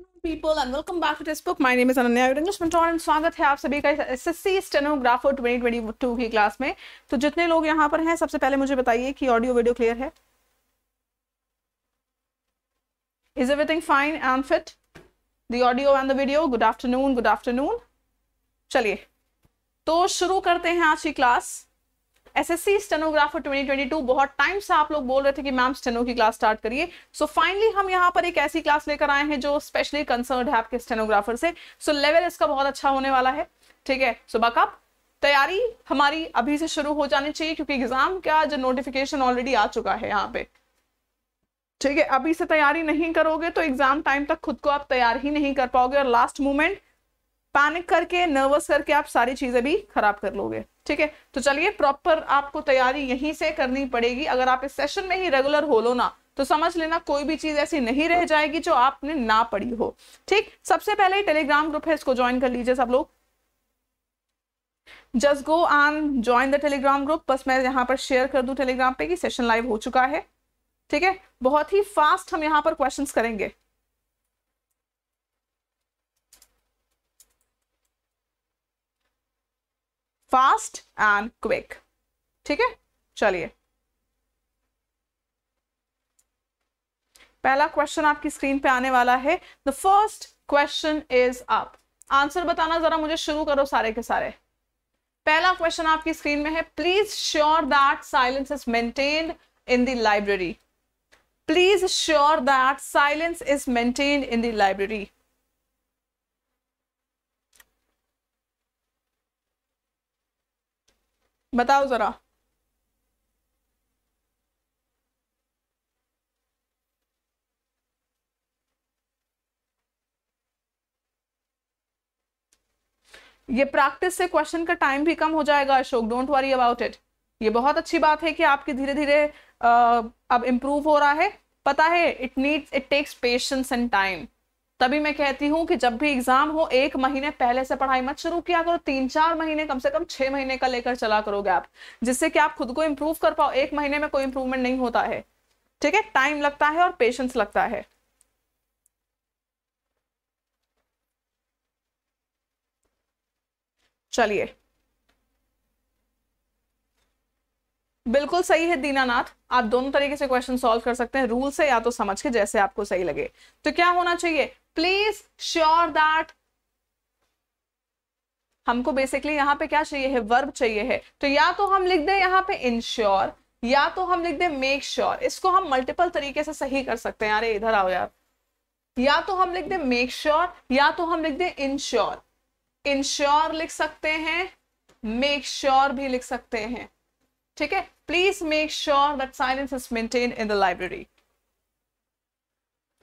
People and welcome back to Testbook my name is Ananya English mentor and स्वागत है आप सभी का एसएससी स्टेनोग्राफर 2022 की क्लास में तो जितने लोग यहाँ पर हैं सबसे पहले मुझे बताइए कि ऑडियो वीडियो क्लियर है is everything fine and fit the audio and the video good afternoon good afternoon चलिए तो शुरू करते हैं आज की क्लास एसएससी स्टेनोग्राफर 2022 बहुत टाइम से आप लोग बोल रहे थे कि मैम स्टेनो की क्लास स्टार्ट करिए सो फाइनली हम यहाँ पर एक ऐसी क्लास लेकर आए हैं जो स्पेशली कंसर्न है आपके स्टेनोग्राफर से सो so, लेवल इसका बहुत अच्छा होने वाला है ठीक है सो बकअप तैयारी हमारी अभी से शुरू हो जानी चाहिए क्योंकि एग्जाम का जो नोटिफिकेशन ऑलरेडी आ चुका है यहाँ पे ठीक है अभी से तैयारी नहीं करोगे तो एग्जाम टाइम तक खुद को आप तैयार ही नहीं कर पाओगे और लास्ट मोमेंट पैनिक करके नर्वस करके आप सारी चीजें भी खराब कर लोगे ठीक है तो चलिए प्रॉपर आपको तैयारी यहीं से करनी पड़ेगी अगर आप इस सेशन में ही रेगुलर हो लो ना तो समझ लेना कोई भी चीज ऐसी नहीं रह जाएगी जो आपने ना पढ़ी हो ठीक सबसे पहले टेलीग्राम ग्रुप है इसको ज्वाइन कर लीजिए सब लोग just go on join the Telegram group बस मैं यहाँ पर शेयर कर दू टेलीग्राम पे कि सेशन लाइव हो चुका है ठीक है बहुत ही फास्ट हम यहाँ पर क्वेश्चंस करेंगे फास्ट एंड क्विक ठीक है चलिए पहला क्वेश्चन आपकी स्क्रीन पे आने वाला है the first question is up answer बताना जरा मुझे शुरू करो सारे के सारे पहला क्वेश्चन आपकी स्क्रीन में है please sure that silence is maintained in the library please sure that silence is maintained in the library बताओ ज़रा ये प्रैक्टिस से क्वेश्चन का टाइम भी कम हो जाएगा Ashok don't worry about it ये बहुत अच्छी बात है कि आपकी धीरे धीरे अब इम्प्रूव हो रहा है पता है it needs it takes patience and time तभी मैं कहती हूँ कि जब भी एग्जाम हो एक महीने पहले से पढ़ाई मत शुरू किया करो तीन चार महीने कम से कम छह महीने का लेकर चला करो गैप जिससे कि आप खुद को इम्प्रूव कर पाओ एक महीने में कोई इंप्रूवमेंट नहीं होता है ठीक है टाइम लगता है और पेशेंस लगता है चलिए बिल्कुल सही है दीनानाथ आप दोनों तरीके से क्वेश्चन सॉल्व कर सकते हैं रूल से या तो समझ के जैसे आपको सही लगे तो क्या होना चाहिए प्लीज श्योर दैट हमको बेसिकली यहां पे क्या चाहिए है वर्ब चाहिए है तो या तो हम लिख दें यहां पे इंश्योर या तो हम लिख दें मेक श्योर इसको हम मल्टीपल तरीके से सही कर सकते हैं अरे इधर आओ यार या तो हम लिख दें मेक श्योर या तो हम लिख दें इंश्योर इंश्योर लिख सकते हैं मेक श्योर भी लिख सकते हैं ठीक है please make sure that silence is maintain in the library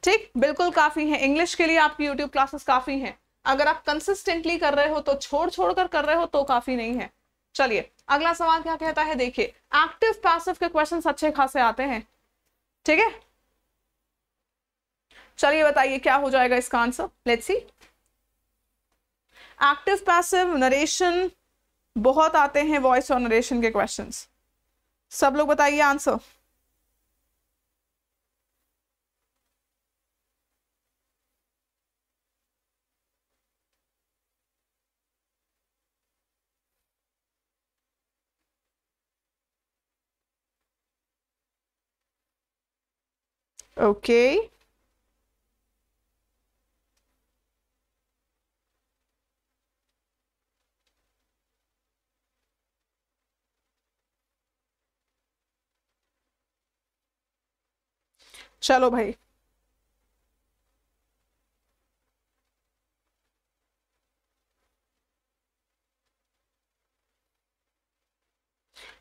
ठीक बिल्कुल काफ़ी है इंग्लिश के लिए आपकी यूट्यूब क्लासेस काफ़ी हैं अगर आप कंसिस्टेंटली कर रहे हो तो छोड़ छोड़ कर कर रहे हो तो काफ़ी नहीं है चलिए अगला सवाल क्या कहता है देखिए एक्टिव पैसिव के क्वेश्चन अच्छे खासे आते हैं ठीक है चलिए बताइए क्या हो जाएगा इसका answer let's see active passive narration बहुत आते हैं वॉइस और नरेशन के क्वेश्चंस सब लोग बताइए आंसर Ok. चलो भाई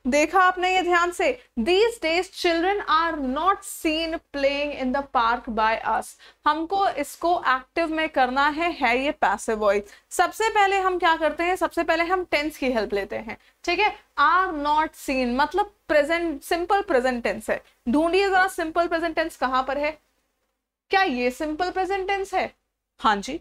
देखा आपने ये ध्यान से these days children are not seen playing in the park by us हमको इसको एक्टिव में करना है है ये पैसिव वॉइस सबसे पहले हम क्या करते हैं सबसे पहले हम टेंस की हेल्प लेते हैं ठीक है आर नॉट सीन मतलब प्रेजेंट सिंपल प्रेजेंट टेंस है ढूंढिए जरा सिंपल प्रेजेंट टेंस कहां पर है क्या ये सिंपल प्रेजेंट टेंस है हां जी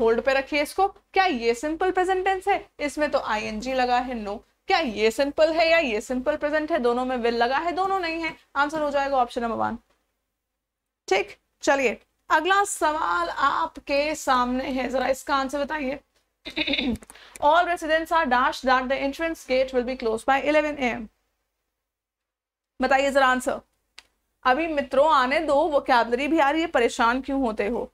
होल्ड पे रखिए इसको क्या ये सिंपल प्रेजेंट टेंस है इसमें तो आईएनजी लगा है नो no. क्या ये सिंपल है या ये सिंपल प्रेजेंट है दोनों में विल लगा है दोनों नहीं है आंसर हो जाएगा ऑप्शन नंबर वन ठीक चलिए अगला सवाल आपके सामने है जरा इसका आंसर बताइए all residents are dash that the entrance gate will be close by 11 M बताइए जरा आंसर अभी मित्रों आने दो वोकेबलरी भी आ रही है परेशान क्यों होते हो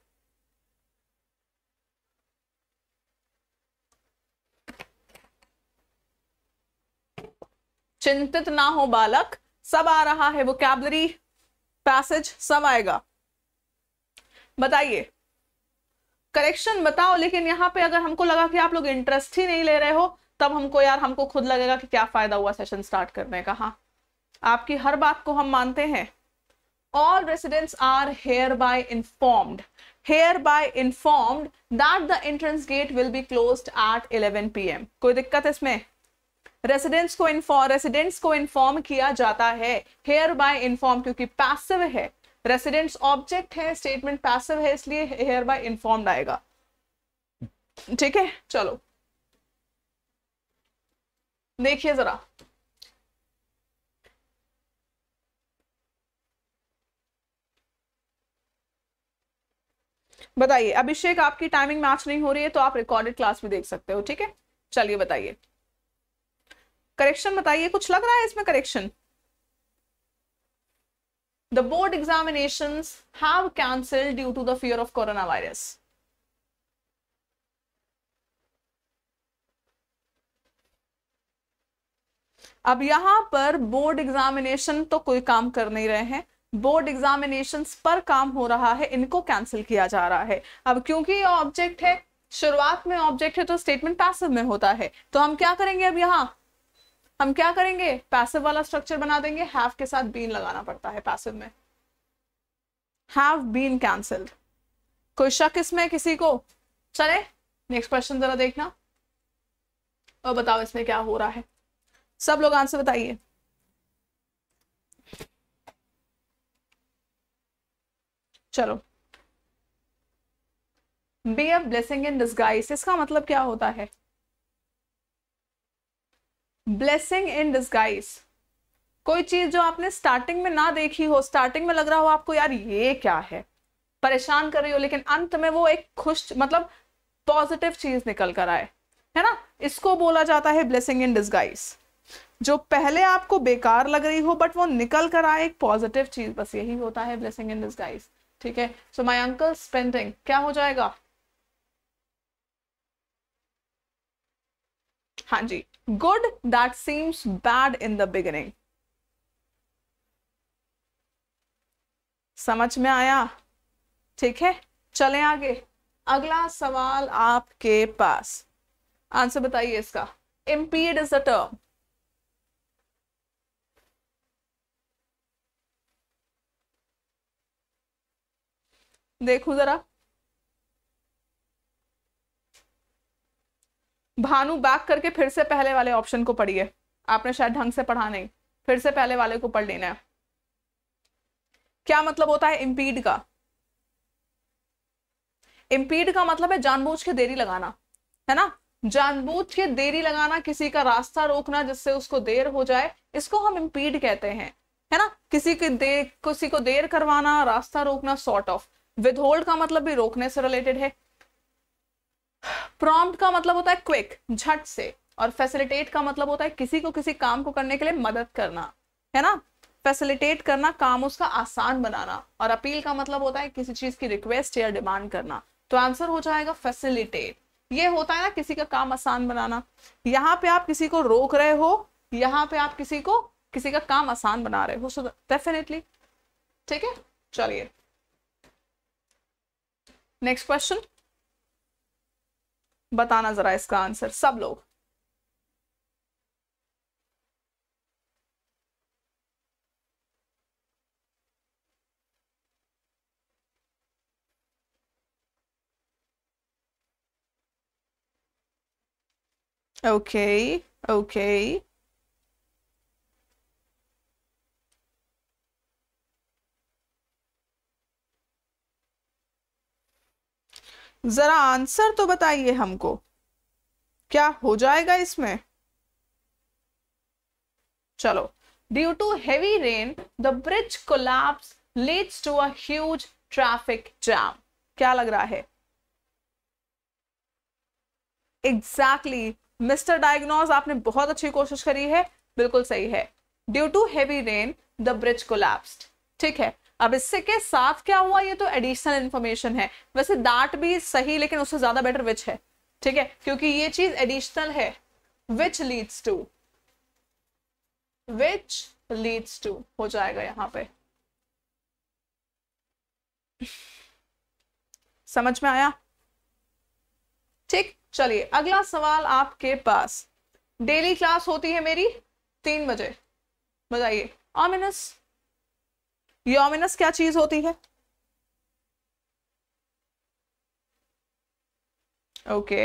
चिंतित ना हो बालक सब आ रहा है वो कैबलरी पैसेज सब आएगा बताइए करेक्शन बताओ लेकिन यहाँ पे अगर हमको लगा कि आप लोग इंटरेस्ट ही नहीं ले रहे हो तब हमको यार हमको खुद लगेगा कि क्या फायदा हुआ सेशन स्टार्ट करने का हाँ आपकी हर बात को हम मानते हैं all residents are hereby hereby hereby informed that the entrance gate will be close at eleven P कोई दिक्कत इसमें रेसिडेंट्स को इन्फॉर्म रेसिडेंट्स को इन्फॉर्म किया जाता है हेयर बाय इन्फॉर्म क्योंकि पैसिव है रेसिडेंट्स ऑब्जेक्ट है स्टेटमेंट पैसिव है इसलिए हेयर बाय इन्फॉर्म आएगा ठीक है चलो देखिए जरा बताइए अभिषेक आपकी टाइमिंग मैच नहीं हो रही है तो आप रिकॉर्डेड क्लास भी देख सकते हो ठीक है चलिए बताइए करेक्शन बताइए कुछ लग रहा है इसमें correction board examination have cancel due to the fear of corona virus अब यहां पर बोर्ड एग्जामिनेशन तो कोई काम कर नहीं रहे हैं बोर्ड एग्जामिनेशन पर काम हो रहा है इनको कैंसिल किया जा रहा है अब क्योंकि ये ऑब्जेक्ट है शुरुआत में ऑब्जेक्ट है तो स्टेटमेंट पैसिव में होता है तो हम क्या करेंगे अब यहाँ हम क्या करेंगे पैसिव वाला स्ट्रक्चर बना देंगे हैव के साथ बीन लगाना पड़ता है पैसिव में हैव बीन कैंसल्ड कोई शक इसमें किसी को चले नेक्स्ट क्वेश्चन जरा देखना और बताओ इसमें क्या हो रहा है सब लोग आंसर बताइए चलो be a blessing in disguise इसका मतलब क्या होता है ब्लेसिंग इन डिस्गाइज कोई चीज जो आपने स्टार्टिंग में ना देखी हो स्टार्टिंग में लग रहा हो आपको यार ये क्या है परेशान कर रही हो लेकिन अंत में वो एक खुश मतलब पॉजिटिव चीज निकल कर आए है ना इसको बोला जाता है ब्लेसिंग इन डिस्गाइज जो पहले आपको बेकार लग रही हो बट वो निकल कर आए एक पॉजिटिव चीज बस यही होता है ब्लेसिंग इन डिस्गाइज ठीक है सो माई अंकल स्पेंडिंग क्या हो जाएगा हाँ जी good that seems bad in the beginning समझ में आया ठीक है चले आगे अगला सवाल आपके पास आंसर बताइए इसका इम्पीड इज अ टर्म देखू जरा भानु बैक करके फिर से पहले वाले ऑप्शन को पढ़िए आपने शायद ढंग से पढ़ा नहीं फिर से पहले वाले को पढ़ लेना है क्या मतलब होता है इम्पीड का इम्पीड का मतलब है जानबूझ के देरी लगाना है ना जानबूझ के देरी लगाना किसी का रास्ता रोकना जिससे उसको देर हो जाए इसको हम इम्पीड कहते हैं है ना किसी के देर किसी को देर करवाना रास्ता रोकना सॉर्ट ऑफ विधहोल्ड का मतलब भी रोकने से रिलेटेड है प्रॉम्प्ट का मतलब होता है क्विक झट से और फैसिलिटेट का मतलब होता है किसी को किसी काम को करने के लिए मदद करना है ना फैसिलिटेट करना काम उसका आसान बनाना और अपील का मतलब होता है किसी चीज की रिक्वेस्ट या डिमांड करना तो आंसर हो जाएगा फैसिलिटेट ये होता है ना किसी का काम आसान बनाना यहाँ पे आप किसी को रोक रहे हो यहाँ पे आप किसी को किसी का काम आसान बना रहे हो सो डेफिनेटली ठीक है चलिए नेक्स्ट क्वेश्चन बताना जरा इसका आंसर सब लोग Okay, okay. जरा आंसर तो बताइए हमको क्या हो जाएगा इसमें चलो due to heavy rain the bridge collapse leads to a huge traffic jam क्या लग रहा है एग्जैक्टली मिस्टर डायग्नोज आपने बहुत अच्छी कोशिश करी है बिल्कुल सही है due to heavy rain the bridge collapse ठीक है अब इससे के साथ क्या हुआ ये तो एडिशनल इन्फॉर्मेशन है वैसे दाट भी सही लेकिन उससे ज्यादा बेटर विच है ठीक है क्योंकि ये चीज एडिशनल है which leads to which leads to हो जाएगा यहां पे समझ में आया ठीक चलिए अगला सवाल आपके पास डेली क्लास होती है मेरी तीन बजे बताइए ऑमिनस योमिनस क्या चीज होती है ओके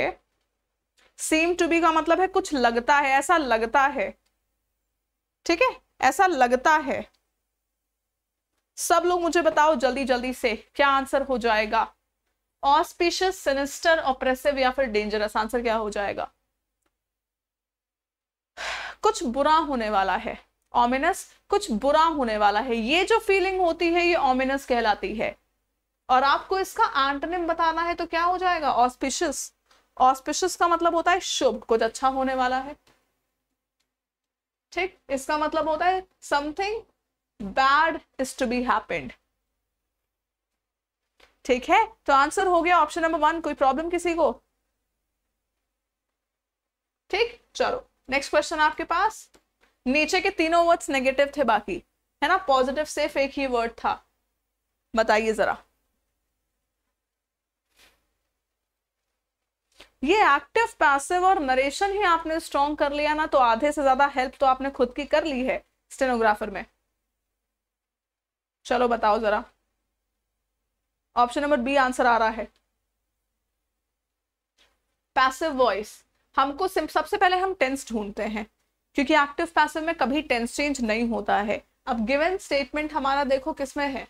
सीम टू बी का मतलब है कुछ लगता है ऐसा लगता है ठीक है ऐसा लगता है सब लोग मुझे बताओ जल्दी जल्दी से क्या आंसर हो जाएगा ऑस्पिशियस सिनिस्टर ऑपरेसिव या फिर डेंजरस आंसर क्या हो जाएगा कुछ बुरा होने वाला है ओमिनस कुछ बुरा होने वाला है ये जो फीलिंग होती है ये ओमिनस कहलाती है और आपको इसका एंटोनिम बताना है तो क्या हो जाएगा ऑस्पिशियस ऑस्पिशियस का मतलब होता है शुभ कुछ अच्छा होने वाला है ठीक इसका मतलब होता है something bad is to be happened ठीक है तो आंसर हो गया ऑप्शन नंबर वन कोई प्रॉब्लम किसी को ठीक चलो नेक्स्ट क्वेश्चन आपके पास नीचे के तीनों वर्ड्स नेगेटिव थे बाकी है ना पॉजिटिव सिर्फ एक ही वर्ड था बताइए जरा ये एक्टिव पैसिव और नरेशन ही आपने स्ट्रॉन्ग कर लिया ना तो आधे से ज्यादा हेल्प तो आपने खुद की कर ली है स्टेनोग्राफर में चलो बताओ जरा ऑप्शन नंबर बी आंसर आ रहा है पैसिव वॉइस हमको सबसे पहले हम टेंस ढूंढते हैं क्योंकि एक्टिव पैसिव में कभी टेंस चेंज नहीं होता है अब गिवन स्टेटमेंट हमारा देखो किसमें है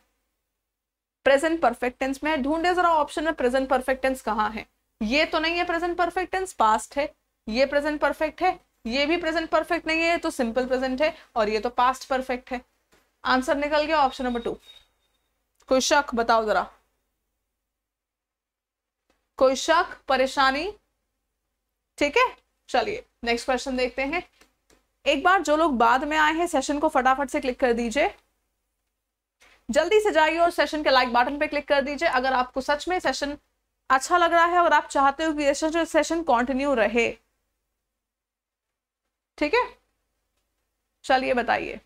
प्रेजेंट परफेक्ट टेंस में ढूंढे जरा ऑप्शन में प्रेजेंट परफेक्ट टेंस कहाँ है ये तो नहीं है प्रेजेंट परफेक्ट टेंस पास्ट है ये प्रेजेंट परफेक्ट है ये भी प्रेजेंट परफेक्ट नहीं है तो सिंपल प्रेजेंट है और ये तो पास्ट परफेक्ट है आंसर निकल गया ऑप्शन नंबर टू कोई शक बताओ जरा कोई शक परेशानी ठीक है चलिए नेक्स्ट क्वेश्चन देखते हैं एक बार जो लोग बाद में आए हैं सेशन को फटाफट से क्लिक कर दीजिए जल्दी से जाइए और सेशन के लाइक बटन पे क्लिक कर दीजिए अगर आपको सच में सेशन अच्छा लग रहा है और आप चाहते हो कि सेशन कंटिन्यू रहे ठीक है चलिए बताइए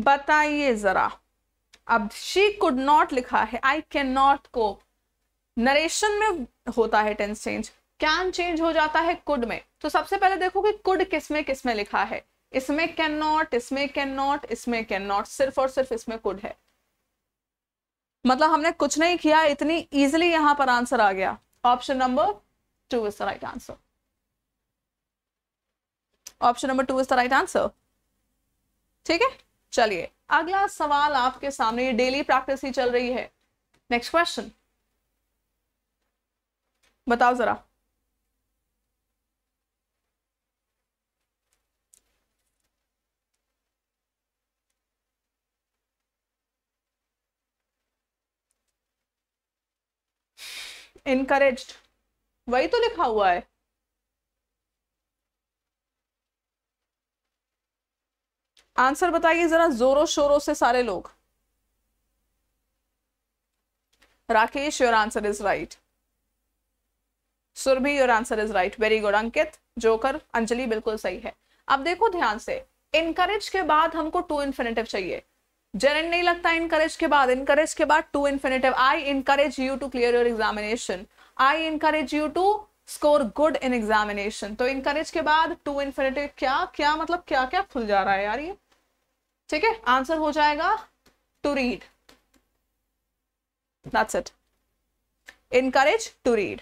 बताइए जरा अब शी कुड नॉट लिखा है आई कैन नॉट को नरेशन में होता है टेंस चेंज कैन चेंज हो जाता है कुड में तो सबसे पहले देखो कि कुड किस में किस में लिखा है इसमें कैन नॉट इसमें कैन नॉट इसमें कैन नॉट सिर्फ और सिर्फ इसमें कुड है मतलब हमने कुछ नहीं किया इतनी इजिली यहां पर आंसर आ गया option number two is the right answer option number two is the right answer ठीक है चलिए अगला सवाल आपके सामने डेली प्रैक्टिस ही चल रही है नेक्स्ट क्वेश्चन बताओ जरा इनकरेज वही तो लिखा हुआ है आंसर बताइए जरा जोरों शोरों से सारे लोग Rakesh your answer is right Surbhi your answer is right very good Ankit जोकर अंजलि बिल्कुल सही है अब देखो ध्यान से इनकरेज के बाद हमको टू इन्फिनेटिव चाहिए जेनेट नहीं लगता इनकरेज के बाद इनकरेज के बाद to infinitive I encourage you to clear your examination I encourage you to score good in examination तो इनकरेज के बाद टू इन्फिनेटिव क्या क्या मतलब क्या क्या खुल जा रहा है यार ये ठीक है आंसर हो जाएगा to read that's it encourage to read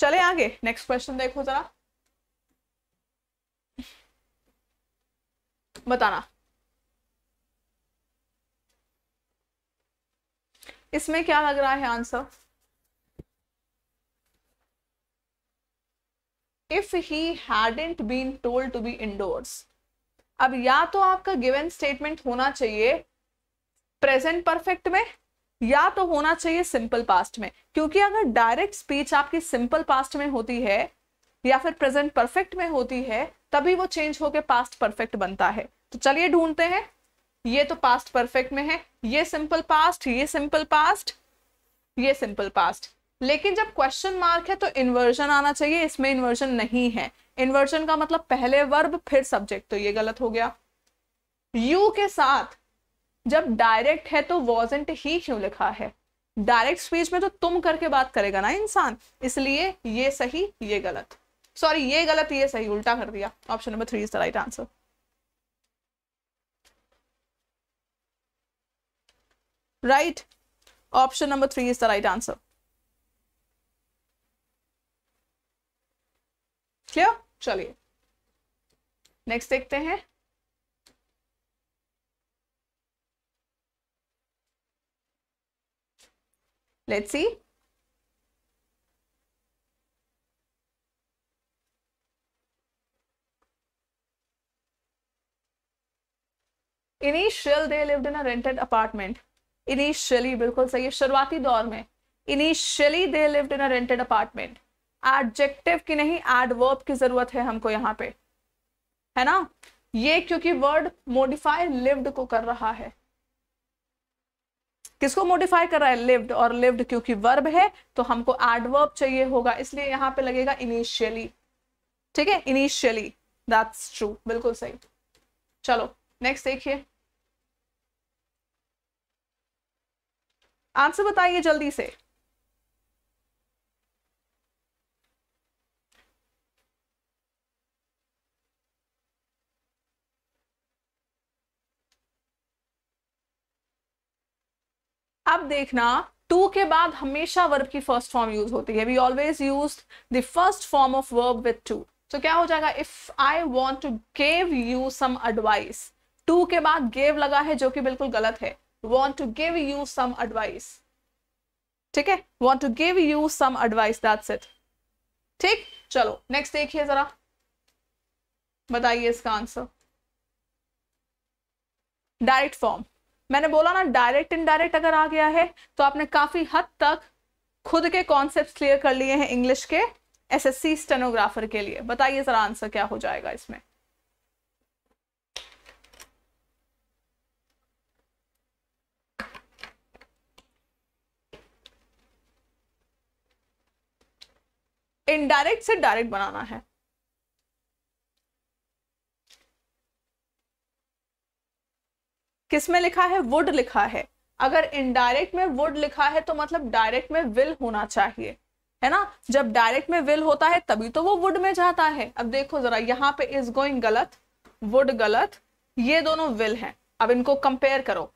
चले आगे नेक्स्ट क्वेश्चन देखो जरा बताना इसमें क्या लग रहा है answer if he hadn't been told to be endorse अब या तो आपका गिवन स्टेटमेंट होना चाहिए प्रेजेंट परफेक्ट में या तो होना चाहिए सिंपल पास्ट में क्योंकि अगर डायरेक्ट स्पीच आपकी सिंपल पास्ट में होती है या फिर प्रेजेंट परफेक्ट में होती है तभी वो चेंज होकर पास्ट परफेक्ट बनता है तो चलिए ढूंढते हैं ये तो पास्ट परफेक्ट में है ये सिंपल पास्ट ये सिंपल पास्ट ये सिंपल पास्ट लेकिन जब क्वेश्चन मार्क है तो इन्वर्जन आना चाहिए इसमें इन्वर्जन नहीं है इन्वर्जन का मतलब पहले वर्ब फिर सब्जेक्ट तो ये गलत हो गया यू के साथ जब डायरेक्ट है तो वॉजेंट ही क्यों लिखा है डायरेक्ट स्पीच में तो तुम करके बात करेगा ना इंसान इसलिए ये सही ये गलत सॉरी ये गलत ये सही उल्टा कर दिया option number three is the right answer right option number three is the right answer clear चलिए नेक्स्ट देखते हैं let's see initial they lived in a rented apartment initially बिल्कुल सही है शुरुआती दौर में initially they lived in a rented apartment adjective की नहीं एडवर्ब की जरूरत है हमको यहाँ पे है ना ये क्योंकि वर्ड मोडिफाई लिव्ड को कर रहा है किसको मोडिफाई कर रहा है लिव्ड और लिव्ड क्योंकि वर्ब है तो हमको एडवर्ब चाहिए होगा इसलिए यहाँ पे लगेगा इनिशियली ठीक है इनिशियली दैट्स ट्रू बिल्कुल सही चलो नेक्स्ट देखिए आंसर बताइए जल्दी से अब देखना टू के बाद हमेशा वर्ब की फर्स्ट फॉर्म यूज होती है we always use the first form of verb with to तो क्या हो जाएगा if I want to gave you some advice to के बाद गेव लगा है जो कि बिल्कुल गलत है want to give you some advice ठीक है want to give you some advice that's it ठीक चलो नेक्स्ट देखिए जरा बताइए इसका आंसर डायरेक्ट फॉर्म मैंने बोला ना डायरेक्ट इनडायरेक्ट अगर आ गया है तो आपने काफी हद तक खुद के कॉन्सेप्ट क्लियर कर लिए हैं इंग्लिश के एसएससी स्टेनोग्राफर के लिए बताइए जरा आंसर क्या हो जाएगा इसमें इनडायरेक्ट से डायरेक्ट बनाना है किस में लिखा है वुड लिखा है अगर इनडायरेक्ट में वुड लिखा है तो मतलब डायरेक्ट में विल होना चाहिए है ना जब डायरेक्ट में विल होता है तभी तो वो वुड में जाता है अब देखो जरा यहाँ पे इज गोइंग गलत वुड गलत ये दोनों विल हैं अब इनको कंपेयर करो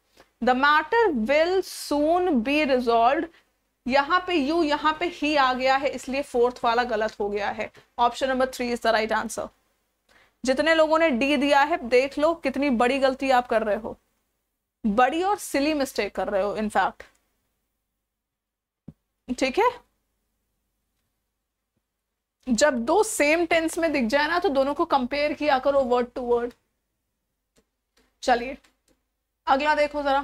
the matter will soon be resolve यहाँ पे यू यहाँ पे ही आ गया है इसलिए फोर्थ वाला गलत हो गया है option number three is the right answer जितने लोगों ने डी दिया है देख लो कितनी बड़ी गलती आप कर रहे हो बड़ी और सिली मिस्टेक कर रहे हो इनफैक्ट ठीक है जब दो सेम टेंस में दिख जाए ना तो दोनों को कंपेयर किया करो वर्ड टू वर्ड चलिए अगला देखो जरा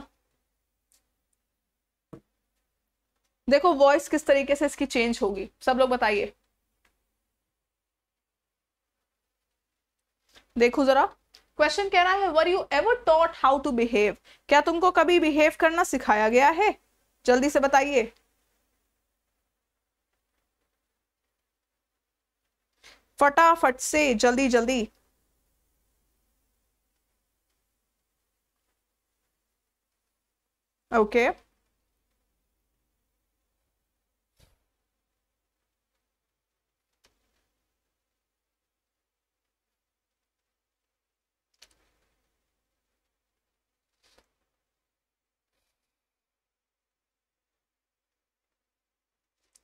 देखो वॉइस किस तरीके से इसकी चेंज होगी सब लोग बताइए देखो जरा क्वेश्चन कह रहा है were you ever taught how to behave क्या तुमको कभी बिहेव करना सिखाया गया है जल्दी से बताइए फटाफट से जल्दी जल्दी ओके okay.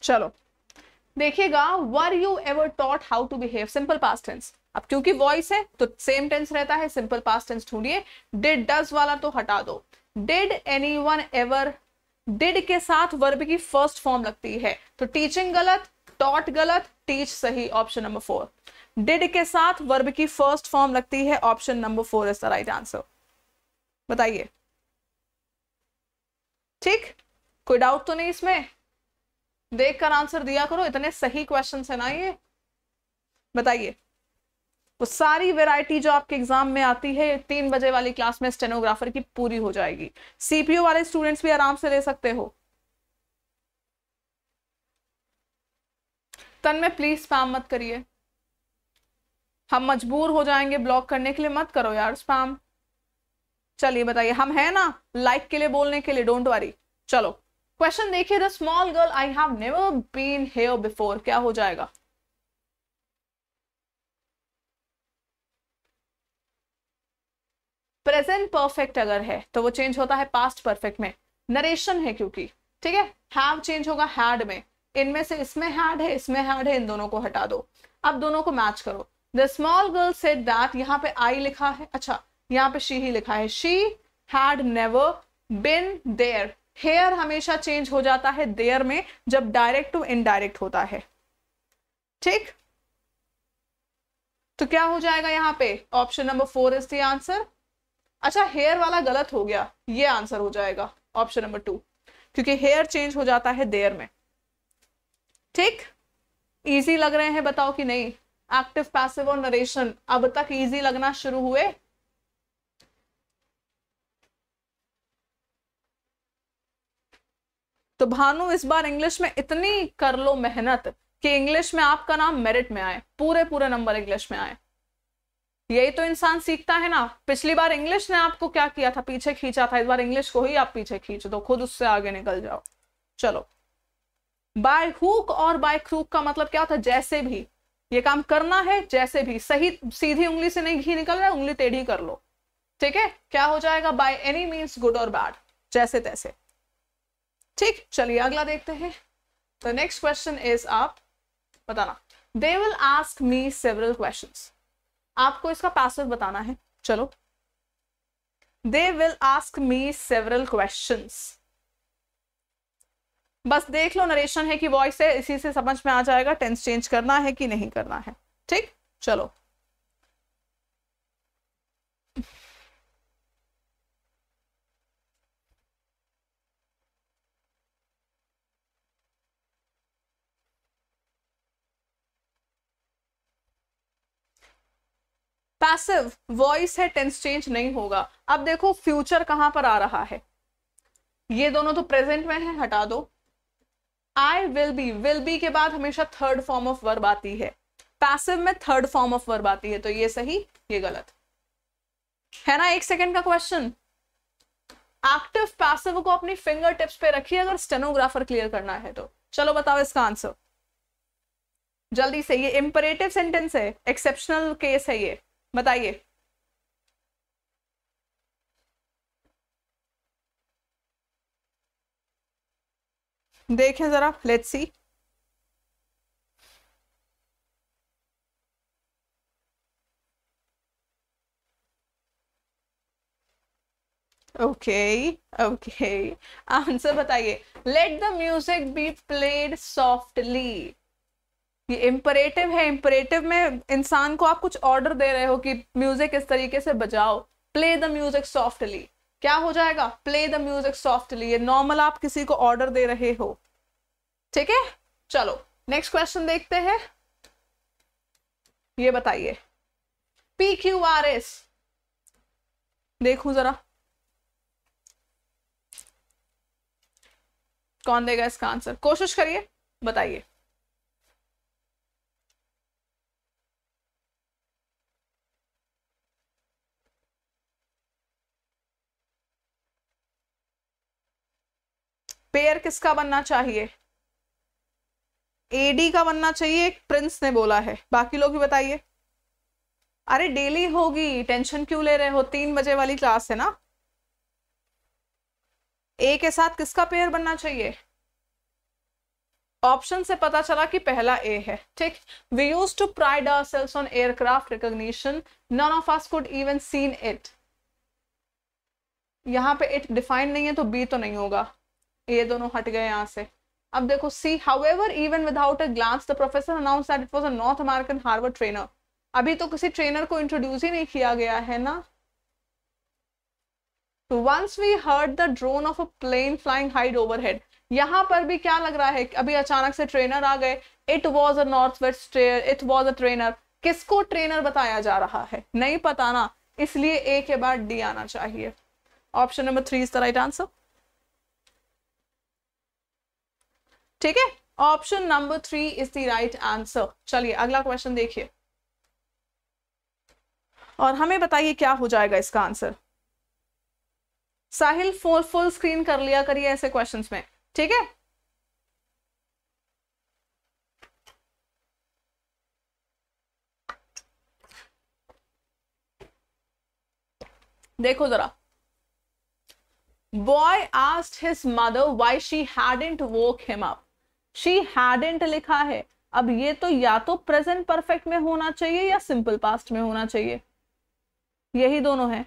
चलो देखिएगा were you ever taught how to behave simple past tense अब क्योंकि वॉइस है तो सेम टेंस रहता है सिंपल पास टेंस ढूंढिए डिड डज वाला तो हटा दो did any one ever did के साथ वर्ब की फर्स्ट फॉर्म लगती है तो टीचिंग गलत टॉट गलत टीच सही ऑप्शन नंबर फोर डिड के साथ वर्ब की फर्स्ट फॉर्म लगती है option number four is the right answer बताइए ठीक कोई डाउट तो नहीं इसमें देख कर आंसर दिया करो इतने सही क्वेश्चन है ना ये बताइए वो सारी वेराइटी जो आपके एग्जाम में आती है तीन बजे वाली क्लास में स्टेनोग्राफर की पूरी हो जाएगी सीपीओ वाले स्टूडेंट्स भी आराम से ले सकते हो तन में प्लीज स्पैम मत करिए हम मजबूर हो जाएंगे ब्लॉक करने के लिए मत करो यार स्पैम चलिए बताइए हम हैं ना लाइक के लिए बोलने के लिए डोंट वरी चलो क्वेश्चन देखिए the small girl I have never been here before क्या हो जाएगा प्रेजेंट परफेक्ट अगर है तो वो चेंज होता है पास्ट परफेक्ट में नरेशन है क्योंकि ठीक है हैव चेंज होगा हैड में इनमें से इसमें हैड है इसमें हैड है इन दोनों को हटा दो अब दोनों को मैच करो द स्मॉल गर्ल से दैट यहाँ पे आई लिखा है अच्छा यहाँ पे शी ही लिखा है she had never been there here हमेशा चेंज हो जाता है देयर में जब डायरेक्ट टू इनडायरेक्ट होता है ठीक तो क्या हो जाएगा यहां पे option number four is the answer अच्छा हेयर वाला गलत हो गया ये आंसर हो जाएगा ऑप्शन नंबर टू क्योंकि हेयर चेंज हो जाता है देयर में ठीक इजी लग रहे हैं बताओ कि नहीं एक्टिव पैसिव और नरेशन अब तक इजी लगना शुरू हुए तो भानु इस बार इंग्लिश में इतनी कर लो मेहनत कि इंग्लिश में आपका नाम मेरिट में आए पूरे पूरे नंबर इंग्लिश में आए यही तो इंसान सीखता है ना पिछली बार इंग्लिश ने आपको क्या किया था पीछे खींचा था इस बार इंग्लिश को ही आप पीछे खींच दो खुद उससे आगे निकल जाओ चलो बाय हुक और बाय क्रूक का मतलब क्या था जैसे भी ये काम करना है जैसे भी सही सीधी उंगली से नहीं घी निकल रहा है उंगली टेढ़ी कर लो ठीक है क्या हो जाएगा बाय एनी मीन्स गुड और बैड जैसे तैसे ठीक चलिए अगला देखते हैं द नेक्स्ट क्वेश्चन इज आप बताना they will ask me several question आपको इसका पासवर्ड बताना है चलो they will ask me several question बस देख लो नरेशन है कि वॉइस है इसी से समझ में आ जाएगा टेंस चेंज करना है कि नहीं करना है ठीक चलो पैसिव वॉइस है टेंस चेंज नहीं होगा अब देखो फ्यूचर कहां पर आ रहा है ये दोनों तो प्रेजेंट में है हटा दो I will be will be के बाद हमेशा थर्ड फॉर्म ऑफ वर्ब आती है पैसिव में थर्ड फॉर्म ऑफ वर्ब आती है तो ये सही ये गलत है ना एक सेकेंड का क्वेश्चन एक्टिव पैसिव को अपनी फिंगर टिप्स पे रखिए अगर स्टेनोग्राफर क्लियर करना है तो चलो बताओ इसका आंसर जल्दी से ये इम्परेटिव सेंटेंस है एक्सेप्शनल केस है ये बताइए देखें जरा let's see okay okay answer बताइए let the music be played softly ये इम्परेटिव है इम्परेटिव में इंसान को आप कुछ ऑर्डर दे रहे हो कि म्यूजिक इस तरीके से बजाओ प्ले द म्यूजिक सॉफ्टली क्या हो जाएगा प्ले द म्यूजिक सॉफ्टली ये नॉर्मल आप किसी को ऑर्डर दे रहे हो ठीक है चलो नेक्स्ट क्वेश्चन देखते हैं ये बताइए पी क्यू आर एस देखू जरा कौन देगा इसका आंसर कोशिश करिए बताइए पेयर किसका बनना चाहिए एडी का बनना चाहिए एक प्रिंस ने बोला है बाकी लोग भी बताइए अरे डेली होगी टेंशन क्यों ले रहे हो तीन बजे वाली क्लास है ना ए के साथ किसका पेयर बनना चाहिए ऑप्शन से पता चला कि पहला ए है ठीक we use to pride ourselves on aircraft recognition none of us could even seen it यहां पे इट डिफाइंड नहीं है तो बी तो नहीं होगा ये दोनों हट गए यहाँ से अब देखो see however even without a glance the professor announce that it was a north American Harvard trainer अभी तो किसी ट्रेनर को इंट्रोड्यूस ही नहीं किया गया है ना तो once we heard the drone of a plane flying high overhead यहाँ पर भी क्या लग रहा है अभी अचानक से ट्रेनर आ गए it was a north west it was a trainer किसको ट्रेनर बताया जा रहा है नहीं पता ना इसलिए ए के बाद डी आना चाहिए option number three is the right answer ठीक है option number three is the right answer चलिए अगला क्वेश्चन देखिए और हमें बताइए क्या हो जाएगा इसका answer Sahil full full screen कर लिया करिए ऐसे क्वेश्चंस में ठीक है देखो जरा boy asked his mother why she hadn't woke him up she hadn't लिखा है अब ये तो या तो प्रेजेंट परफेक्ट में होना चाहिए या सिंपल पास्ट में होना चाहिए यही दोनों है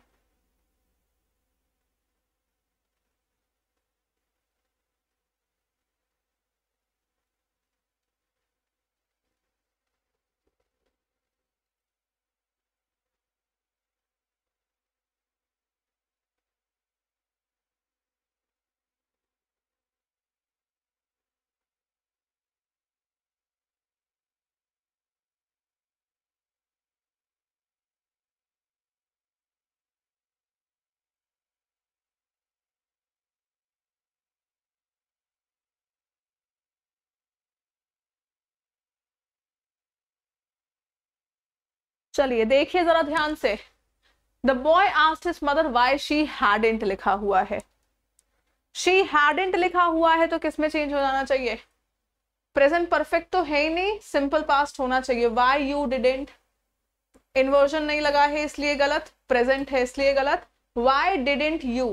चलिए देखिए जरा ध्यान से the boy asked his mother why she hadn't लिखा हुआ है शी हैडेंट लिखा हुआ है तो किसमें चेंज हो जाना चाहिए प्रेजेंट परफेक्ट तो है ही नहीं सिंपल पास्ट होना चाहिए वाई यू डिडेंट इन्वर्जन नहीं लगा है इसलिए गलत प्रेजेंट है इसलिए गलत why didn't you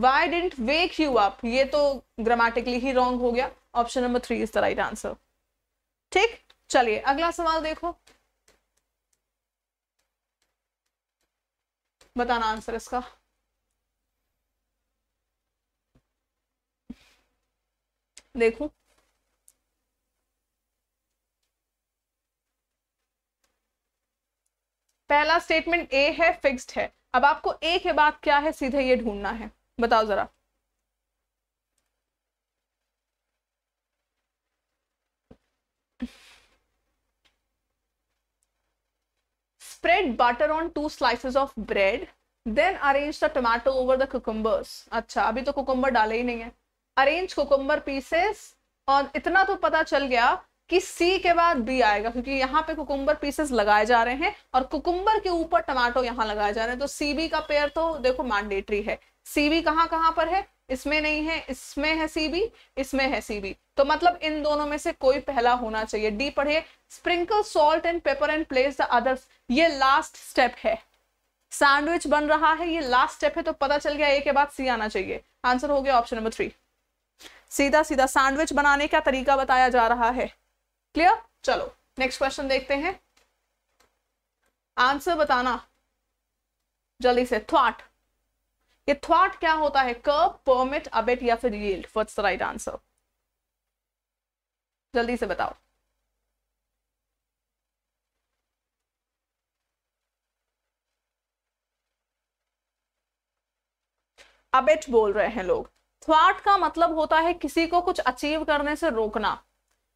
why didn't wake you up ये तो ग्रामेटिकली ही रॉन्ग हो गया option number three is the right answer ठीक चलिए अगला सवाल देखो बताना आंसर इसका देखो पहला स्टेटमेंट ए है फिक्स्ड है अब आपको ए के बाद क्या है सीधे ये ढूंढना है बताओ जरा spread butter on two slices of bread then arrange the tomato over the cucumbers अच्छा अभी तो कुकुम्बर डाले ही नहीं है अरेंज कुकुम्बर पीसेस और इतना तो पता चल गया कि सी के बाद बी आएगा क्योंकि यहाँ पे कुकुम्बर पीसेस लगाए जा रहे हैं और कुकुम्बर के ऊपर टमाटो यहाँ लगाए जा रहे हैं तो सी बी का पेयर तो देखो मैंडेटरी है सी बी कहाँ कहाँ पर है इसमें नहीं है इसमें है सीबी इसमें है सीबी तो मतलब इन दोनों में से कोई पहला होना चाहिए डी पढ़े sprinkle salt and pepper and place the others ये लास्ट स्टेप है सैंडविच बन रहा है ये लास्ट स्टेप है तो पता चल गया ए के बाद सी आना चाहिए आंसर हो गया ऑप्शन नंबर थ्री सीधा सीधा सैंडविच बनाने का तरीका बताया जा रहा है क्लियर चलो नेक्स्ट क्वेश्चन देखते हैं आंसर बताना जल्दी से थॉट कि थॉट क्या होता है कर्ब परमिट अबेट या फिर yield what's the right answer जल्दी से बताओ अबेट बोल रहे हैं लोग थॉट का मतलब होता है किसी को कुछ अचीव करने से रोकना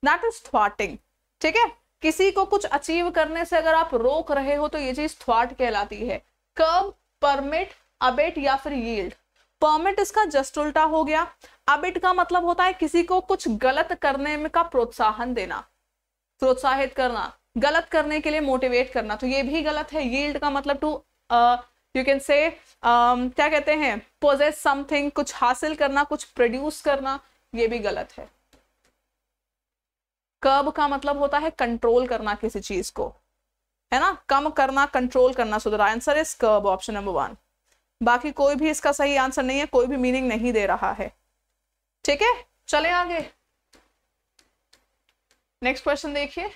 दैट इज थॉटिंग ठीक है किसी को कुछ अचीव करने से अगर आप रोक रहे हो तो ये चीज थ्वाट कहलाती है कर्ब परमिट अबेट या फिर यील्ड परमिट इसका जस्ट उल्टा हो गया अबिट का मतलब होता है किसी को कुछ गलत करने में का प्रोत्साहन देना प्रोत्साहित करना गलत करने के लिए मोटिवेट करना तो ये भी गलत है यील्ड का मतलब टू यू कैन से क्या कहते हैं पोजेस समथिंग कुछ हासिल करना कुछ प्रोड्यूस करना ये भी गलत है कब का मतलब होता है कंट्रोल करना किसी चीज को है ना कम करना कंट्रोल करना so the answer is curb option number one बाकी कोई भी इसका सही आंसर नहीं है कोई भी मीनिंग नहीं दे रहा है ठीक है चले आगे नेक्स्ट क्वेश्चन देखिए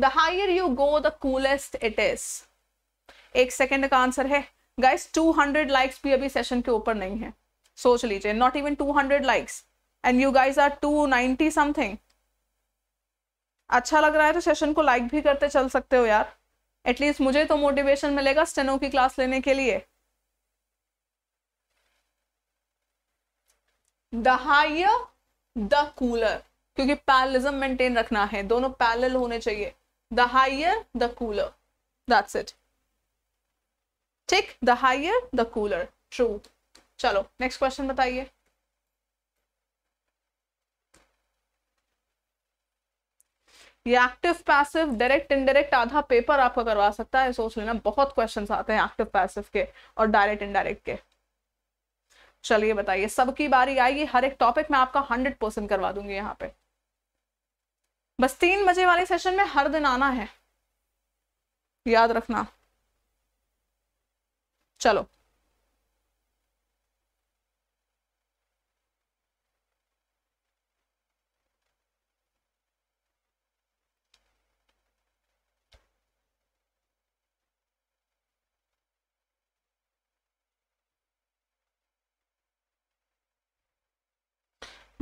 the higher you go the coolest it is एक सेकेंड का आंसर है गाइस 200 लाइक्स भी अभी सेशन के ऊपर नहीं है सोच लीजिए not even 200 likes and you guys are 290 something अच्छा लग रहा है तो सेशन को लाइक भी करते चल सकते हो यार एटलीस्ट मुझे तो मोटिवेशन मिलेगा स्टेनो की क्लास लेने के लिए द हाइयर द कूलर क्योंकि पैरलिज्म मेंटेन रखना है दोनों पैरल होने चाहिए the higher the cooler that's it ठीक the higher the cooler true चलो नेक्स्ट क्वेश्चन बताइए ये एक्टिव पैसिव डायरेक्ट इनडायरेक्ट आधा पेपर आपका करवा सकता है सोच लेना बहुत क्वेश्चंस आते हैं एक्टिव पैसिव के और डायरेक्ट इनडायरेक्ट के चलिए बताइए सबकी बारी आएगी हर एक टॉपिक में आपका हंड्रेड परसेंट करवा दूंगी यहाँ पे बस तीन बजे वाले सेशन में हर दिन आना है याद रखना चलो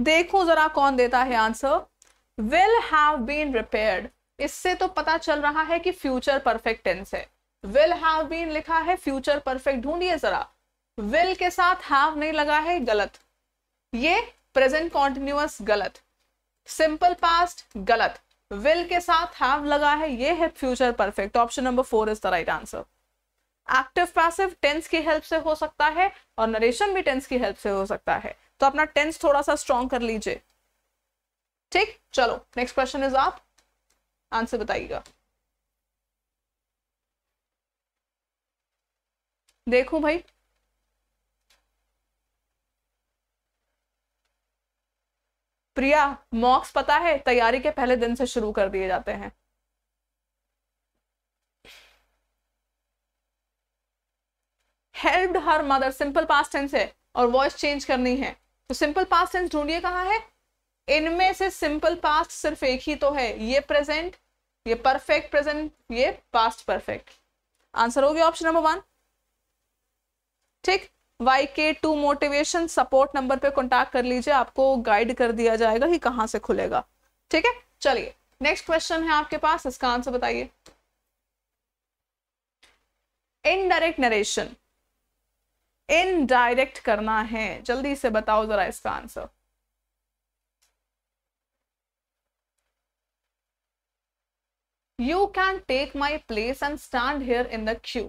देखो जरा कौन देता है answer will have been repaired इससे तो पता चल रहा है कि फ्यूचर परफेक्ट टेंस है विल हैव बीन लिखा है फ्यूचर परफेक्ट ढूंढिए जरा विल के साथ हैव नहीं लगा है गलत ये प्रेजेंट कॉन्टिन्यूस गलत सिंपल पास्ट गलत विल के साथ हैव लगा है ये है future perfect option number four is the right answer active passive tense की हेल्प से हो सकता है और नरेशन भी टेंस की हेल्प से हो सकता है तो अपना टेंस थोड़ा सा स्ट्रॉन्ग कर लीजिए ठीक चलो नेक्स्ट क्वेश्चन इज आप आंसर बताइएगा देखो भाई प्रिया मॉक्स पता है तैयारी के पहले दिन से शुरू कर दिए जाते हैं help her mother simple past tense है और वॉइस चेंज करनी है तो सिंपल पास्ट टेंस ढूंढिए कहाँ है इनमें से सिंपल पास्ट सिर्फ एक ही तो है ये प्रेजेंट ये परफेक्ट प्रेजेंट ये पास्ट परफेक्ट आंसर हो गया ऑप्शन नंबर वन ठीक वाई के टू मोटिवेशन सपोर्ट नंबर पे कॉन्टेक्ट कर लीजिए आपको गाइड कर दिया जाएगा कि कहाँ से खुलेगा ठीक है चलिए नेक्स्ट क्वेश्चन है आपके पास इसका आंसर बताइए इनडायरेक्ट नरेशन इनडायरेक्ट करना है जल्दी से बताओ जरा इसका answer you can take my place and stand here in the queue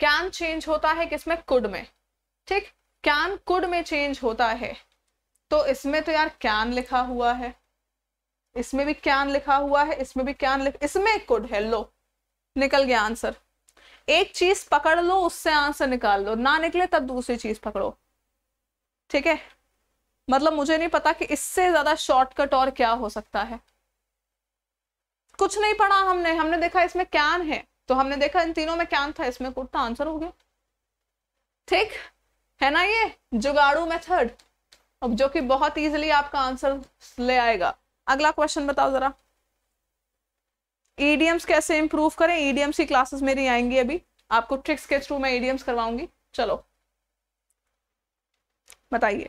can change होता है किसमें कुड में ठीक कैन कुड में चेंज होता है तो इसमें तो यार कैन लिखा हुआ है इसमें भी कैन लिखा हुआ है इसमें भी कैन लिख इसमें कुड है लो निकल गया आंसर एक चीज पकड़ लो उससे आंसर निकाल लो ना निकले तब दूसरी चीज पकड़ो ठीक है मतलब मुझे नहीं पता कि इससे ज्यादा शॉर्टकट और क्या हो सकता है कुछ नहीं पढ़ा हमने हमने देखा इसमें कैन है तो हमने देखा इन तीनों में कैन था इसमें कुर्ता आंसर हो गया ठीक है ना ये जुगाड़ू मेथड अब जो कि बहुत इजीली आपका आंसर ले आएगा अगला क्वेश्चन बताओ जरा ईडीएम्स कैसे इंप्रूव करें ईडीएम्स की क्लासेस मेरी आएंगी अभी आपको ट्रिक्स के थ्रू मैं ईडीएम्स करवाऊंगी चलो बताइए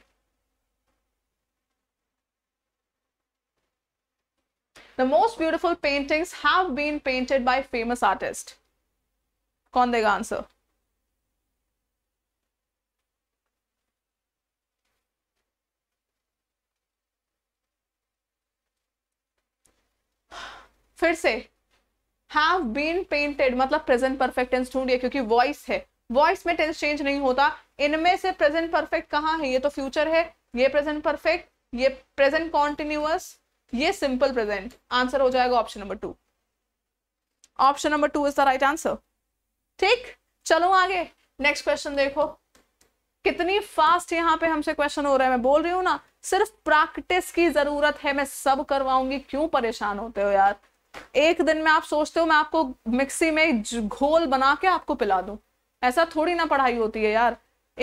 The most beautiful paintings have been painted by famous artists. कौन देगा आंसर फिर से हैव बीन पेंटेड मतलब प्रेजेंट परफेक्ट टेंस ढूंढिए क्योंकि वॉइस है वॉइस में टेंस चेंज नहीं होता इनमें से प्रेजेंट परफेक्ट कहाँ है ये तो फ्यूचर है ये प्रेजेंट परफेक्ट ये प्रेजेंट कॉन्टिन्यूअस ये सिंपल प्रेजेंट आंसर हो जाएगा option number two option number two is the right answer ठीक चलो आगे नेक्स्ट क्वेश्चन देखो कितनी फास्ट यहाँ पे हमसे क्वेश्चन हो रहा है मैं बोल रही हूँ ना सिर्फ प्रैक्टिस की जरूरत है मैं सब करवाऊंगी क्यों परेशान होते हो यार एक दिन में आप सोचते हो मैं आपको मिक्सी में घोल बना के आपको पिला दूं ऐसा थोड़ी ना पढ़ाई होती है यार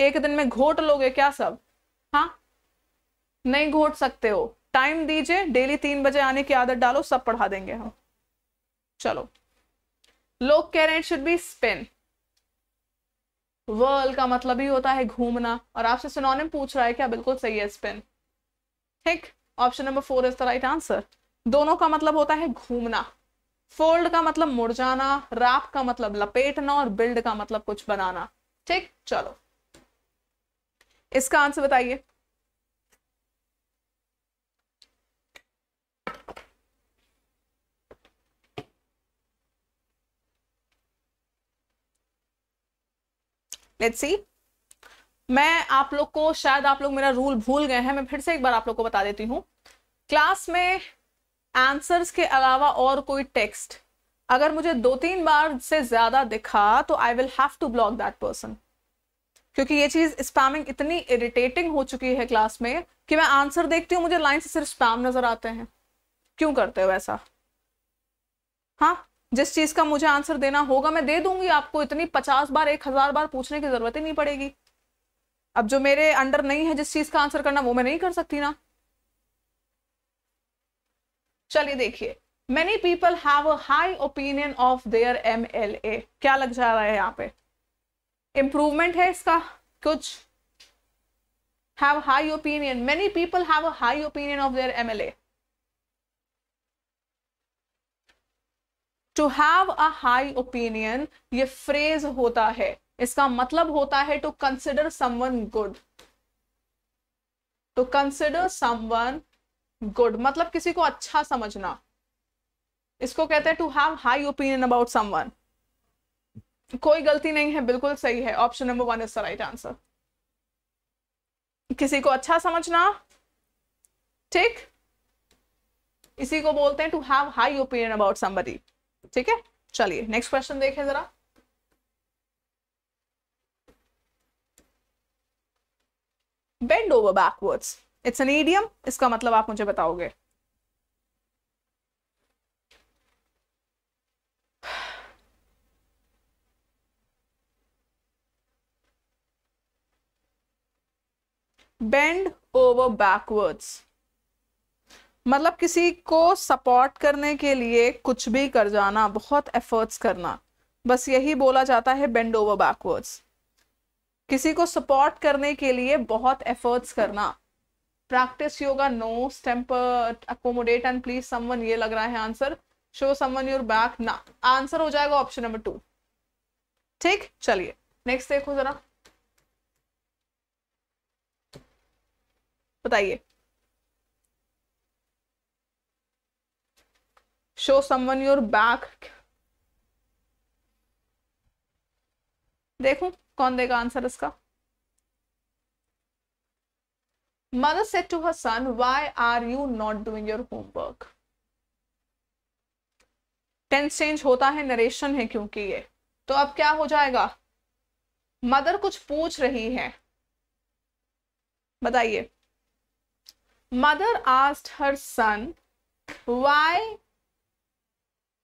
एक दिन में घोट लोगे क्या सब हाँ नहीं घोट सकते हो टाइम दीजिए डेली तीन बजे आने की आदत डालो सब पढ़ा देंगे हम चलो लोग कह रहे हैं शुड बी स्पिन वर्ल्ड का मतलब ही होता है घूमना और आपसे सिनोनिम पूछ रहा है क्या बिल्कुल सही है स्पिन ठीक option number four is the right answer दोनों का मतलब होता है घूमना फोल्ड का मतलब मुड़ जाना रैप का मतलब लपेटना और बिल्ड का मतलब कुछ बनाना ठीक चलो इसका आंसर बताइए लेट्स सी मैं आप लोग को शायद आप लोग मेरा रूल भूल गए हैं मैं फिर से एक बार आप लोग को बता देती हूं क्लास में आंसर्स के अलावा और कोई टेक्स्ट अगर मुझे दो तीन बार से ज्यादा दिखा तो I will have to block that person क्योंकि ये चीज स्पैमिंग इतनी इरिटेटिंग हो चुकी है क्लास में कि मैं आंसर देखती हूँ मुझे लाइन से सिर्फ स्पैम नजर आते हैं क्यों करते हो ऐसा हाँ जिस चीज का मुझे आंसर देना होगा मैं दे दूंगी आपको इतनी पचास बार एक हजार बार पूछने की जरूरत ही नहीं पड़ेगी अब जो मेरे अंडर नहीं है जिस चीज का आंसर करना वो मैं नहीं कर सकती ना चलिए देखिए many people have a high opinion of their M L A क्या लग जा रहा है यहाँ पे इम्प्रूवमेंट है इसका कुछ have high opinion many people have a high opinion of their M L A to have a high opinion ये फ्रेज होता है इसका मतलब होता है to consider someone good to consider someone good मतलब किसी को अच्छा समझना इसको कहते हैं to have high opinion about someone कोई गलती नहीं है बिल्कुल सही है option number one is the right answer किसी को अच्छा समझना ठीक इसी को बोलते हैं to have high opinion about somebody ठीक है चलिए नेक्स्ट क्वेश्चन देखें जरा bend over backwards it's an idiom इसका मतलब आप मुझे बताओगे बेंड ओवर बैकवर्ड्स मतलब किसी को सपोर्ट करने के लिए कुछ भी कर जाना बहुत एफर्ट्स करना बस यही बोला जाता है बेंड ओवर बैकवर्ड्स किसी को सपोर्ट करने के लिए बहुत एफर्ट्स करना practice yoga no stamp accommodate and please someone ये लग रहा है answer show someone your back ना आंसर हो जाएगा ऑप्शन नंबर टू ठीक चलिए नेक्स्ट देखो जरा बताइए शो समवन योर बैक देखो कौन देगा आंसर इसका Mother said to her son, Why are you not doing your homework? Tense change होता है नरेशन है क्योंकि ये तो अब क्या हो जाएगा मदर कुछ पूछ रही है बताइए mother asked her son why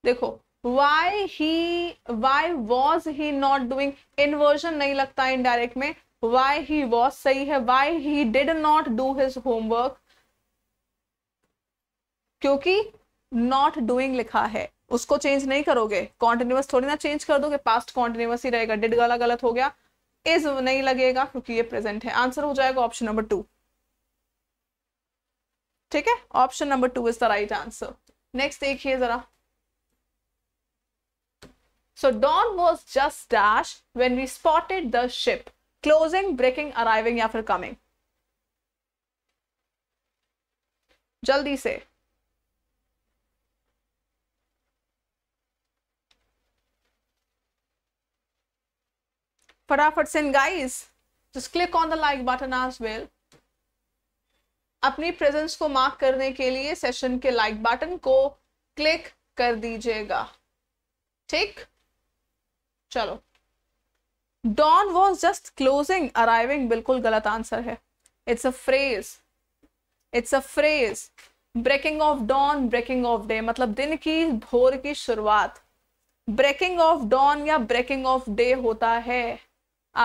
देखो why he why was he not doing inversion नहीं लगता इनडायरेक्ट में वाई ही वॉज सही है why he did not do his homework क्योंकि नॉट डूइंग लिखा है उसको चेंज नहीं करोगे कॉन्टिन्यूस थोड़ी ना चेंज कर दोगे पास्ट कॉन्टिन्यूस ही रहेगा डिड गला गलत हो गया इज नहीं लगेगा क्योंकि ये प्रेजेंट है आंसर हो जाएगा ऑप्शन नंबर टू ठीक है option number two is the right answer next देखिए जरा so dawn was just dash when we spotted the ship closing breaking arriving या फिर कमिंग जल्दी से फटाफट से guys just click on the like button आज वेल अपनी प्रेजेंस को मार्क करने के लिए सेशन के लाइक बटन को क्लिक कर दीजिएगा ठीक चलो dawn was just closing arriving बिल्कुल गलत आंसर है it's a phrase it's a phrase breaking off dawn breaking off day मतलब दिन की भोर की शुरुआत ब्रेकिंग ऑफ डॉन या ब्रेकिंग ऑफ डे होता है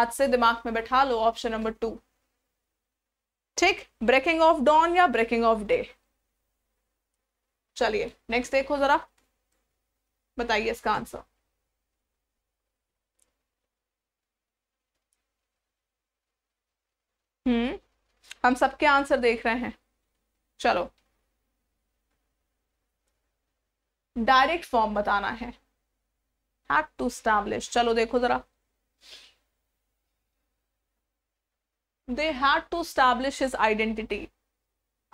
आज से दिमाग में बैठा लो ऑप्शन नंबर टू ठीक ब्रेकिंग ऑफ डॉन या ब्रेकिंग ऑफ डे चलिए नेक्स्ट देखो जरा बताइए इसका आंसर हम्म हम सबके आंसर देख रहे हैं चलो डायरेक्ट फॉर्म बताना है हैड टू स्टैब्लिश चलो देखो जरा they had to establish his identity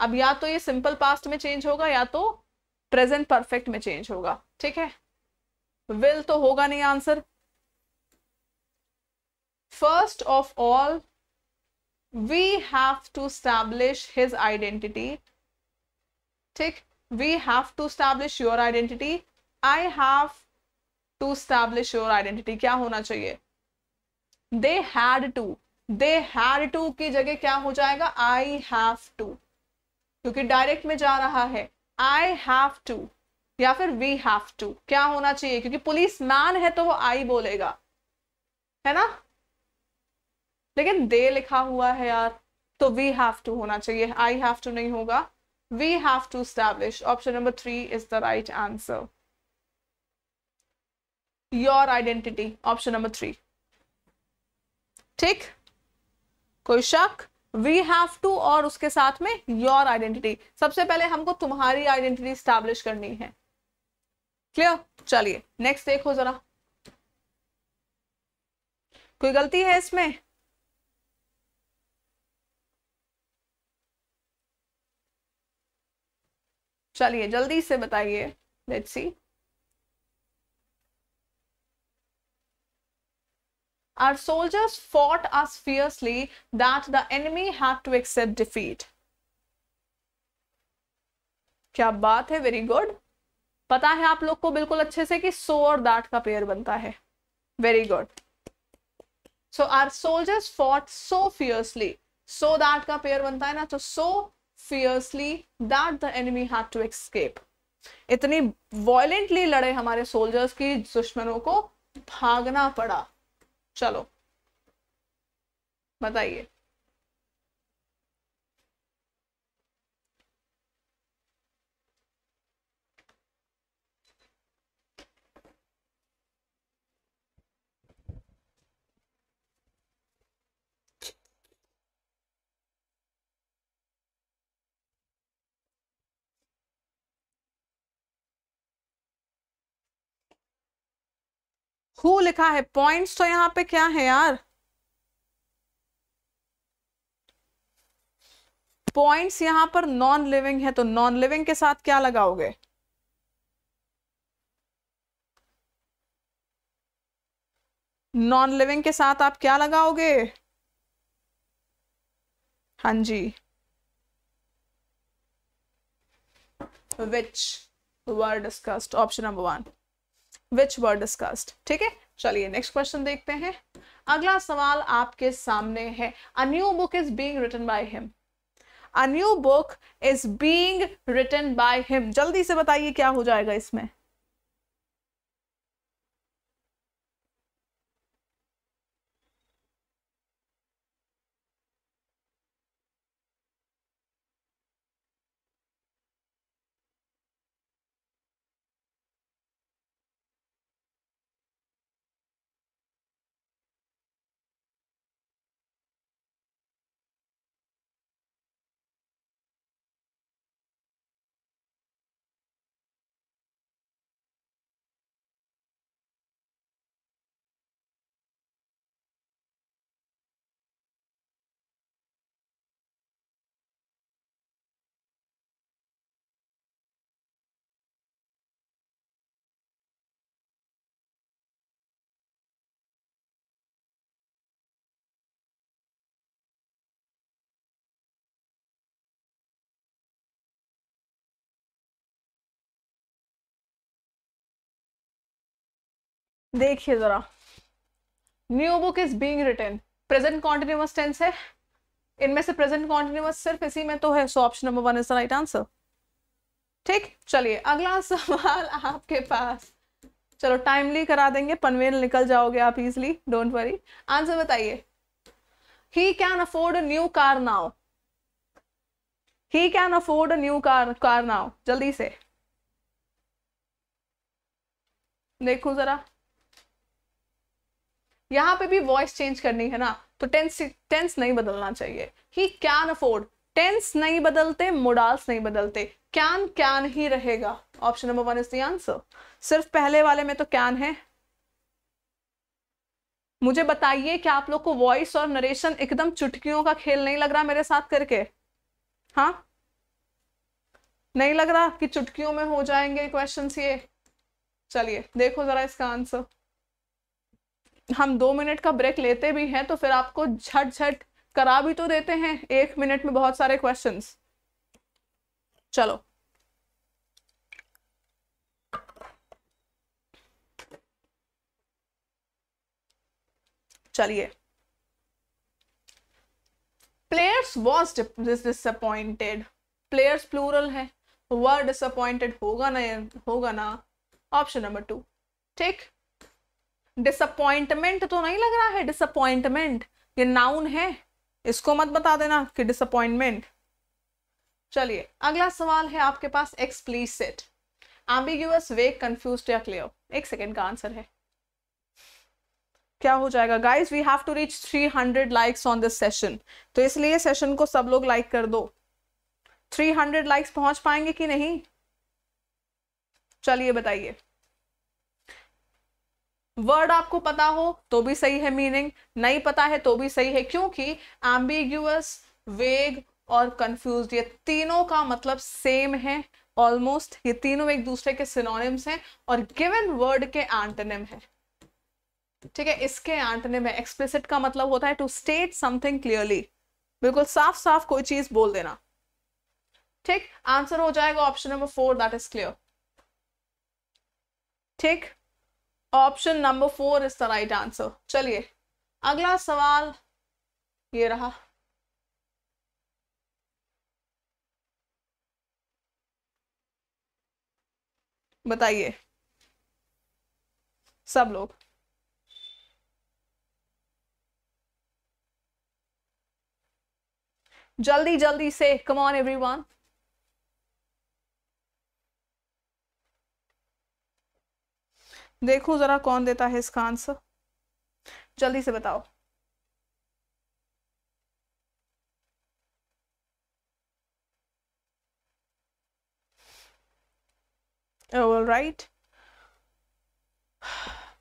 अब या तो ये सिंपल पास्ट में चेंज होगा या तो प्रेजेंट परफेक्ट में चेंज होगा ठीक है विल तो होगा नहीं answer first of all we have to establish his identity ठीक we have to establish your identity i have to establish your identity क्या होना चाहिए they had to they had to की जगह क्या हो जाएगा i have to क्योंकि डायरेक्ट में जा रहा है आई हैव टू या फिर वी हैव टू क्या होना चाहिए क्योंकि पुलिस मैन है तो वो आई बोलेगा है ना लेकिन दे लिखा हुआ है यार तो वी हैव टू होना चाहिए आई हैव टू नहीं होगा we have to establish option number three is the right answer your identity option number three ठीक कोई शक वी हैव टू और उसके साथ में योर आइडेंटिटी सबसे पहले हमको तुम्हारी आइडेंटिटी स्टैब्लिश करनी है क्लियर चलिए नेक्स्ट देखो जरा कोई गलती है इसमें चलिए जल्दी से बताइए let's see our soldiers fought as fiercely that the enemy had to accept defeat क्या बात है वेरी गुड पता है आप लोग को बिल्कुल अच्छे से कि सो और दैट का पेयर बनता है very good so our soldiers fought so fiercely so that का पेयर बनता है ना तो सो fiercely that the enemy had to escape. इतनी वॉयलेंटली लड़े हमारे सोल्जर्स की दुश्मनों को भागना पड़ा चलो बताइए हु लिखा है पॉइंट्स तो यहां पे क्या है यार पॉइंट्स यहां पर नॉन लिविंग है तो नॉन लिविंग के साथ क्या लगाओगे नॉन लिविंग के साथ आप क्या लगाओगे हाँ जी which were discussed option number one which were discussed ठीक है चलिए नेक्स्ट क्वेश्चन देखते हैं अगला सवाल आपके सामने है a new book is being written by him a new book is being written by him जल्दी से बताइए क्या हो जाएगा इसमें देखिए जरा new book is being written present continuous tense है इनमें से प्रेजेंट कॉन्टिन्यूस सिर्फ इसी में तो है so option number one is the right answer ठीक चलिए अगला सवाल आपके पास चलो टाइमली करा देंगे पनवेल निकल जाओगे आप इजली डोंट वरी आंसर बताइए he can afford new car now he can afford new car car now जल्दी से देखो जरा यहाँ पे भी वॉइस चेंज करनी है ना तो टेंस टेंस नहीं बदलना चाहिए ही कैन अफोर्ड टेंस नहीं बदलते मोडाल्स नहीं बदलते कैन कैन ही रहेगा option number one is the answer सिर्फ पहले वाले में तो कैन है मुझे बताइए कि आप लोग को वॉइस और नरेशन एकदम चुटकियों का खेल नहीं लग रहा मेरे साथ करके हाँ नहीं लग रहा कि चुटकियों में हो जाएंगे क्वेश्चंस ये चलिए देखो जरा इसका आंसर हम दो मिनट का ब्रेक लेते भी हैं तो फिर आपको झट झट करा भी तो देते हैं एक मिनट में बहुत सारे क्वेश्चन चलो चलिए players was disappointed players plural है वह डिसअपॉइंटेड होगा ना होगा ना ऑप्शन नंबर टू ठीक डिसअपॉइंटमेंट तो नहीं लग रहा है डिसअपॉइंटमेंट ये नाउन है इसको मत बता देना कि डिसअपॉइंटमेंट चलिए अगला सवाल है आपके पास एक्सप्लीसिट एम्बिग्यूअस वे कंफ्यूज या क्लियर एक सेकेंड का आंसर है क्या हो जाएगा guys we have to reach three hundred likes on this session तो इसलिए सेशन को सब लोग लाइक कर दो थ्री हंड्रेड लाइक्स पहुंच पाएंगे कि नहीं चलिए बताइए वर्ड आपको पता हो तो भी सही है मीनिंग नहीं पता है तो भी सही है क्योंकि एम्बिग्यूस वेग और कंफ्यूज ये तीनों का मतलब सेम है ऑलमोस्ट ये तीनों एक दूसरे के सिनोनिम्स हैं और गिवन वर्ड के एंटनिम है ठीक है इसके एंटनिम है एक्सप्लिसिट का मतलब होता है टू स्टेट समथिंग क्लियरली बिल्कुल साफ साफ कोई चीज बोल देना ठीक आंसर हो जाएगा option number four that is clear ठीक option number four is the right answer चलिए अगला सवाल ये रहा बताइए सब लोग जल्दी जल्दी से कम ऑन एवरीवन देखो जरा कौन देता है इसका आंसर जल्दी से बताओ all right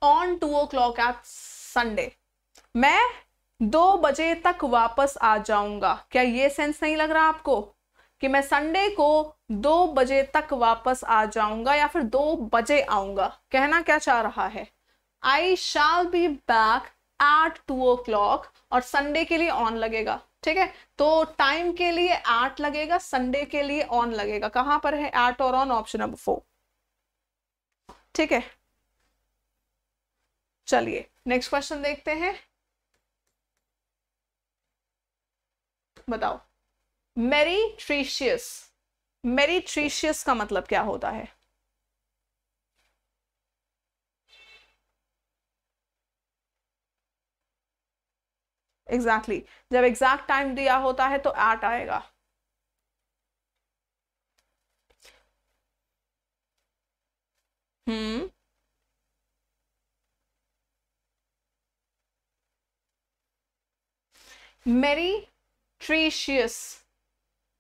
on two o'clock at Sunday मैं दो बजे तक वापस आ जाऊंगा क्या ये सेंस नहीं लग रहा आपको कि मैं संडे को दो बजे तक वापस आ जाऊंगा या फिर दो बजे आऊंगा कहना क्या चाह रहा है I shall be back at two o'clock और संडे के लिए ऑन लगेगा ठीक है तो टाइम के लिए एट लगेगा संडे के लिए ऑन लगेगा कहां पर है एट और ऑन ऑप्शन नंबर फोर ठीक है चलिए नेक्स्ट क्वेश्चन देखते हैं बताओ मेरीट्रीशियस मेरीट्रीशियस का मतलब क्या होता है एग्जैक्टली exactly. जब एग्जैक्ट टाइम दिया होता है तो एट आएगा हम्म मेरी ट्रीशियस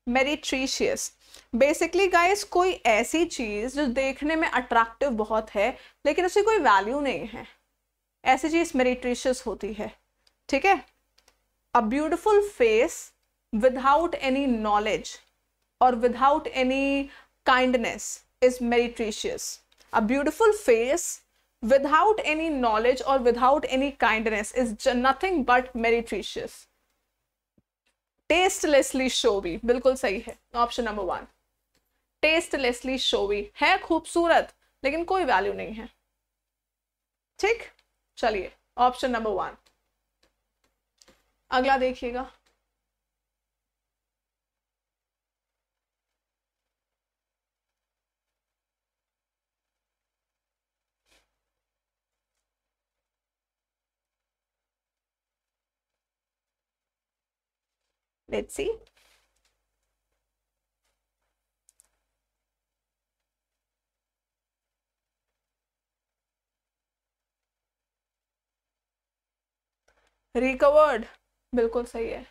मेरिट्रीशियस बेसिकली गाइस कोई ऐसी चीज़ जो देखने में अट्रैक्टिव बहुत है लेकिन उसकी कोई वैल्यू नहीं है ऐसी चीज़ मेरिट्रीशियस होती है ठीक है a beautiful face without any knowledge और without any kindness is meretricious a beautiful face without any knowledge और without any kindness is nothing but meretricious tastelessly showy बिल्कुल सही है option number one tastelessly showy है खूबसूरत लेकिन कोई value नहीं है ठीक चलिए ऑप्शन नंबर वन अगला देखिएगा Let's see. रिकवर्ड बिल्कुल सही है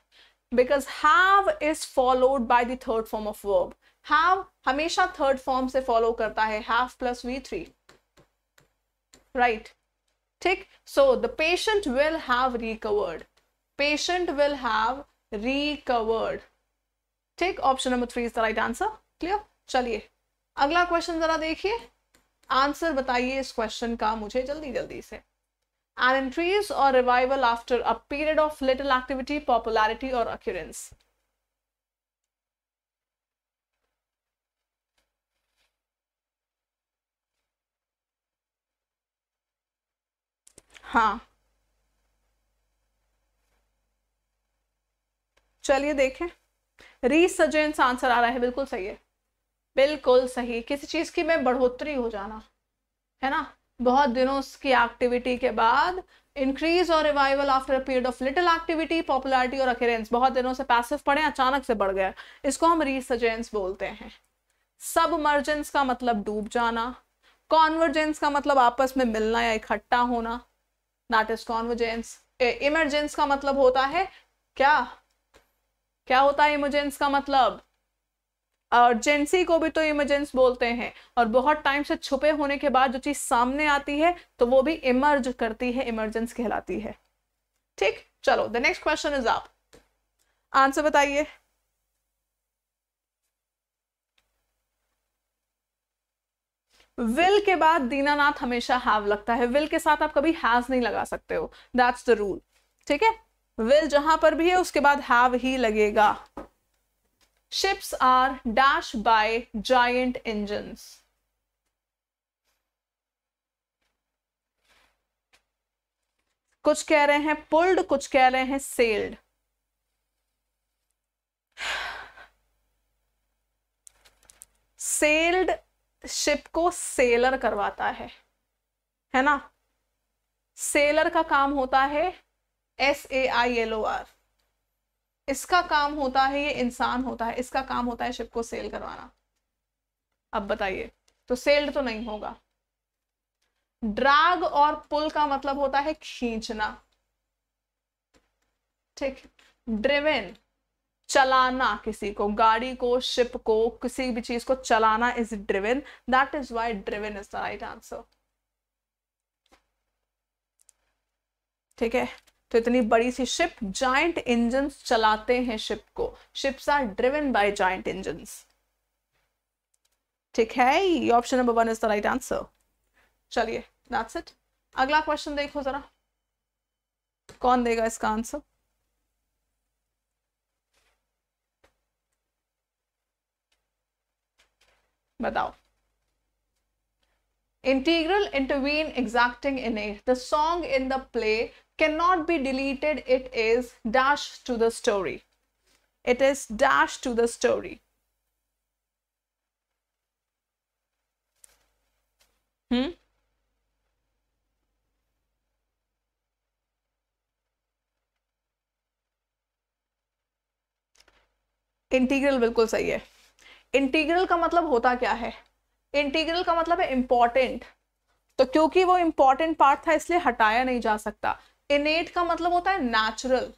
because have is followed by the third form of verb have हमेशा थर्ड फॉर्म से फॉलो करता है have plus V three right ठीक so the patient will have recovered patient will have recovered ठीक option number three is the right answer clear चलिए अगला question जरा देखिए आंसर बताइए इस क्वेश्चन का मुझे जल्दी जल्दी से एन इंक्रीज और revival after a period of little activity popularity और अक्यूरेंस हाँ चलिए देखें रीसजेंस आंसर आ रहा है बिल्कुल सही है बिल्कुल सही किसी चीज की में बढ़ोतरी हो जाना है ना बहुत दिनों की एक्टिविटी के बाद इंक्रीज और revival after period of little activity popularity और अकेरेंस बहुत दिनों से पैसिव पड़े अचानक से बढ़ गया इसको हम रीसजेंस बोलते हैं सबमर्जेंस का मतलब डूब जाना कॉन्वर्जेंस का मतलब आपस में मिलना या इकट्ठा होना दैट इज कॉन्वर्जेंस इमरजेंस का मतलब होता है क्या क्या होता है इमरजेंस का मतलब अर्जेंसी को भी तो इमरजेंस बोलते हैं और बहुत टाइम से छुपे होने के बाद जो चीज सामने आती है तो वो भी इमर्ज करती है इमरजेंस कहलाती है ठीक चलो द नेक्स्ट क्वेश्चन इज आप आंसर बताइए विल के बाद दीनानाथ हमेशा हैव लगता है विल के साथ आप कभी हैज नहीं लगा सकते हो दैट्स द रूल ठीक है विल जहां पर भी है उसके बाद हैव ही लगेगा ships are dash by giant engine कुछ कह रहे हैं पुल्ड कुछ कह रहे हैं सेल्ड सेल्ड शिप को सेलर करवाता है है ना सेलर का काम होता है S A I L O R इसका काम होता है ये इंसान होता है इसका काम होता है शिप को सेल करवाना अब बताइए तो सेल्ड तो नहीं होगा ड्रैग और पुल का मतलब होता है खींचना ठीक ड्रिवेन चलाना किसी को गाड़ी को शिप को किसी भी चीज को चलाना is driven that is why driven is the right answer ठीक है तो इतनी बड़ी सी शिप जॉइंट इंजन चलाते हैं शिप को ships are driven by giant engine ठीक है ये option number one is the right answer चलिए दैट्स इट अगला क्वेश्चन देखो जरा कौन देगा इसका आंसर बताओ Integral intervene exacting innate. The song in the play cannot be deleted. It is dash to the story. It is dash to the story. Hmm? Integral बिल्कुल सही है इंटीग्रल का मतलब होता क्या है इंटीग्रल का मतलब है इंपॉर्टेंट तो क्योंकि वो इंपॉर्टेंट पार्ट था इसलिए हटाया नहीं जा सकता इनेट का मतलब होता है नेचुरल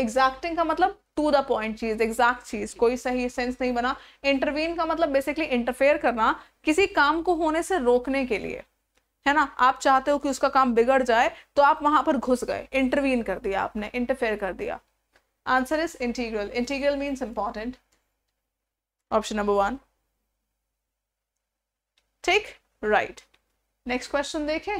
एग्जैक्टिंग का मतलब टू द पॉइंट चीज एग्जैक्ट चीज कोई सही सेंस नहीं बना इंटरवीन का मतलब बेसिकली इंटरफेयर करना किसी काम को होने से रोकने के लिए है ना आप चाहते हो कि उसका काम बिगड़ जाए तो आप वहां पर घुस गए इंटरवीन कर दिया आपने इंटरफेयर कर दिया answer is integral integral means important option number one ठीक राइट नेक्स्ट क्वेश्चन देखें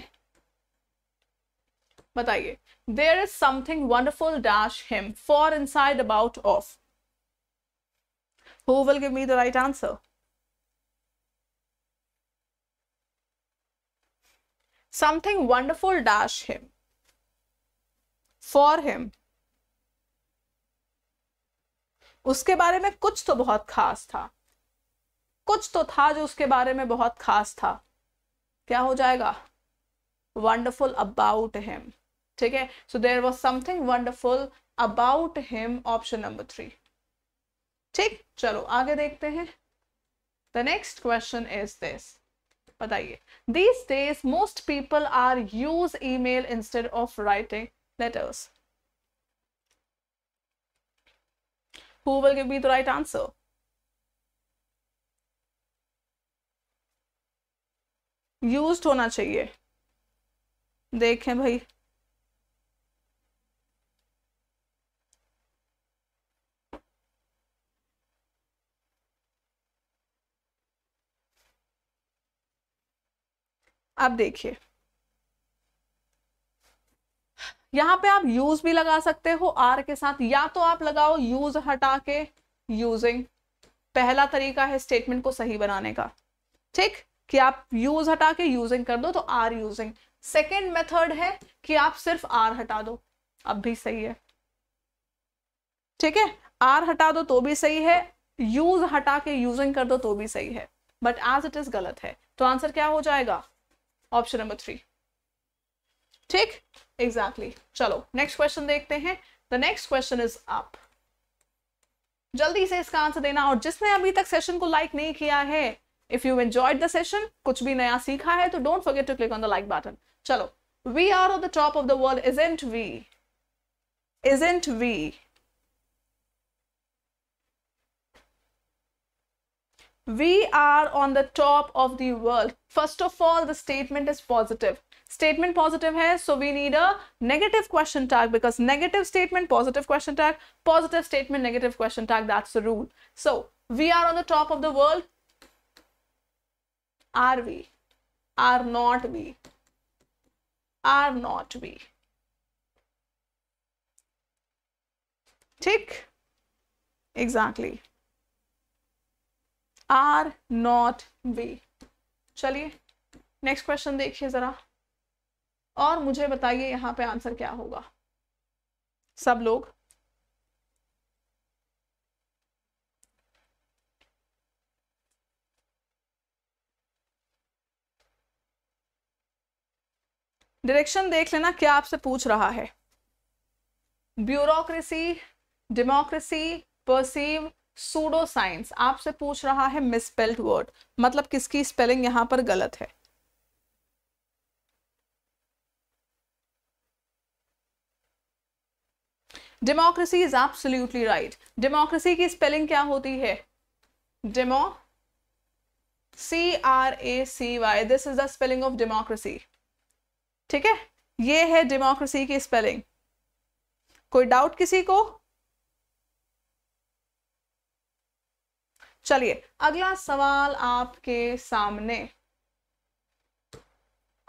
बताइए there is something wonderful dash him for inside about of who will give me the right answer something wonderful dash him for him उसके बारे में कुछ तो बहुत खास था कुछ तो था जो उसके बारे में बहुत खास था क्या हो जाएगा वंडरफुल अबाउट हिम ठीक है so there was something wonderful about him option number three ठीक चलो आगे देखते हैं the next question is this बताइए these days most people are use email instead of writing letters who will give me the right answer use होना चाहिए देखें भाई आप देखिए यहां पे आप यूज भी लगा सकते हो आर के साथ या तो आप लगाओ यूज हटा के यूजिंग पहला तरीका है स्टेटमेंट को सही बनाने का ठीक कि आप यूज हटा के यूजिंग कर दो तो आर यूजिंग सेकेंड मेथड है कि आप सिर्फ आर हटा दो अब भी सही है ठीक है आर हटा दो तो भी सही है यूज हटा के यूजिंग कर दो तो भी सही है बट एज इट इज गलत है तो आंसर क्या हो जाएगा ऑप्शन नंबर थ्री ठीक एग्जैक्टली exactly. चलो नेक्स्ट क्वेश्चन देखते हैं the next question is up जल्दी से इसका आंसर देना और जिसने अभी तक सेशन को लाइक नहीं किया है If you enjoyed the session, कुछ भी नया सीखा है तो don't forget to click on the like button. चलो, we are on the top of the world, isn't we? Isn't we? We are on the top of the world. First of all, the statement is positive. Statement positive hai, so we need a negative question tag because negative statement, positive question tag, positive statement, negative question tag, that's the rule. So, we are on the top of the world, are we are not we are not we ठीक exactly are not we चलिए next question देखिए जरा और मुझे बताइए यहां पे answer क्या होगा सब लोग डायरेक्शन देख लेना क्या आपसे पूछ रहा है bureaucracy democracy perceive pseudo science आपसे पूछ रहा है मिसपेल्ड वर्ड मतलब किसकी स्पेलिंग यहां पर गलत है democracy is absolutely right democracy की स्पेलिंग क्या होती है demo C R A C Y this is the spelling of democracy ठीक है ये है डेमोक्रेसी की स्पेलिंग कोई डाउट किसी को चलिए अगला सवाल आपके सामने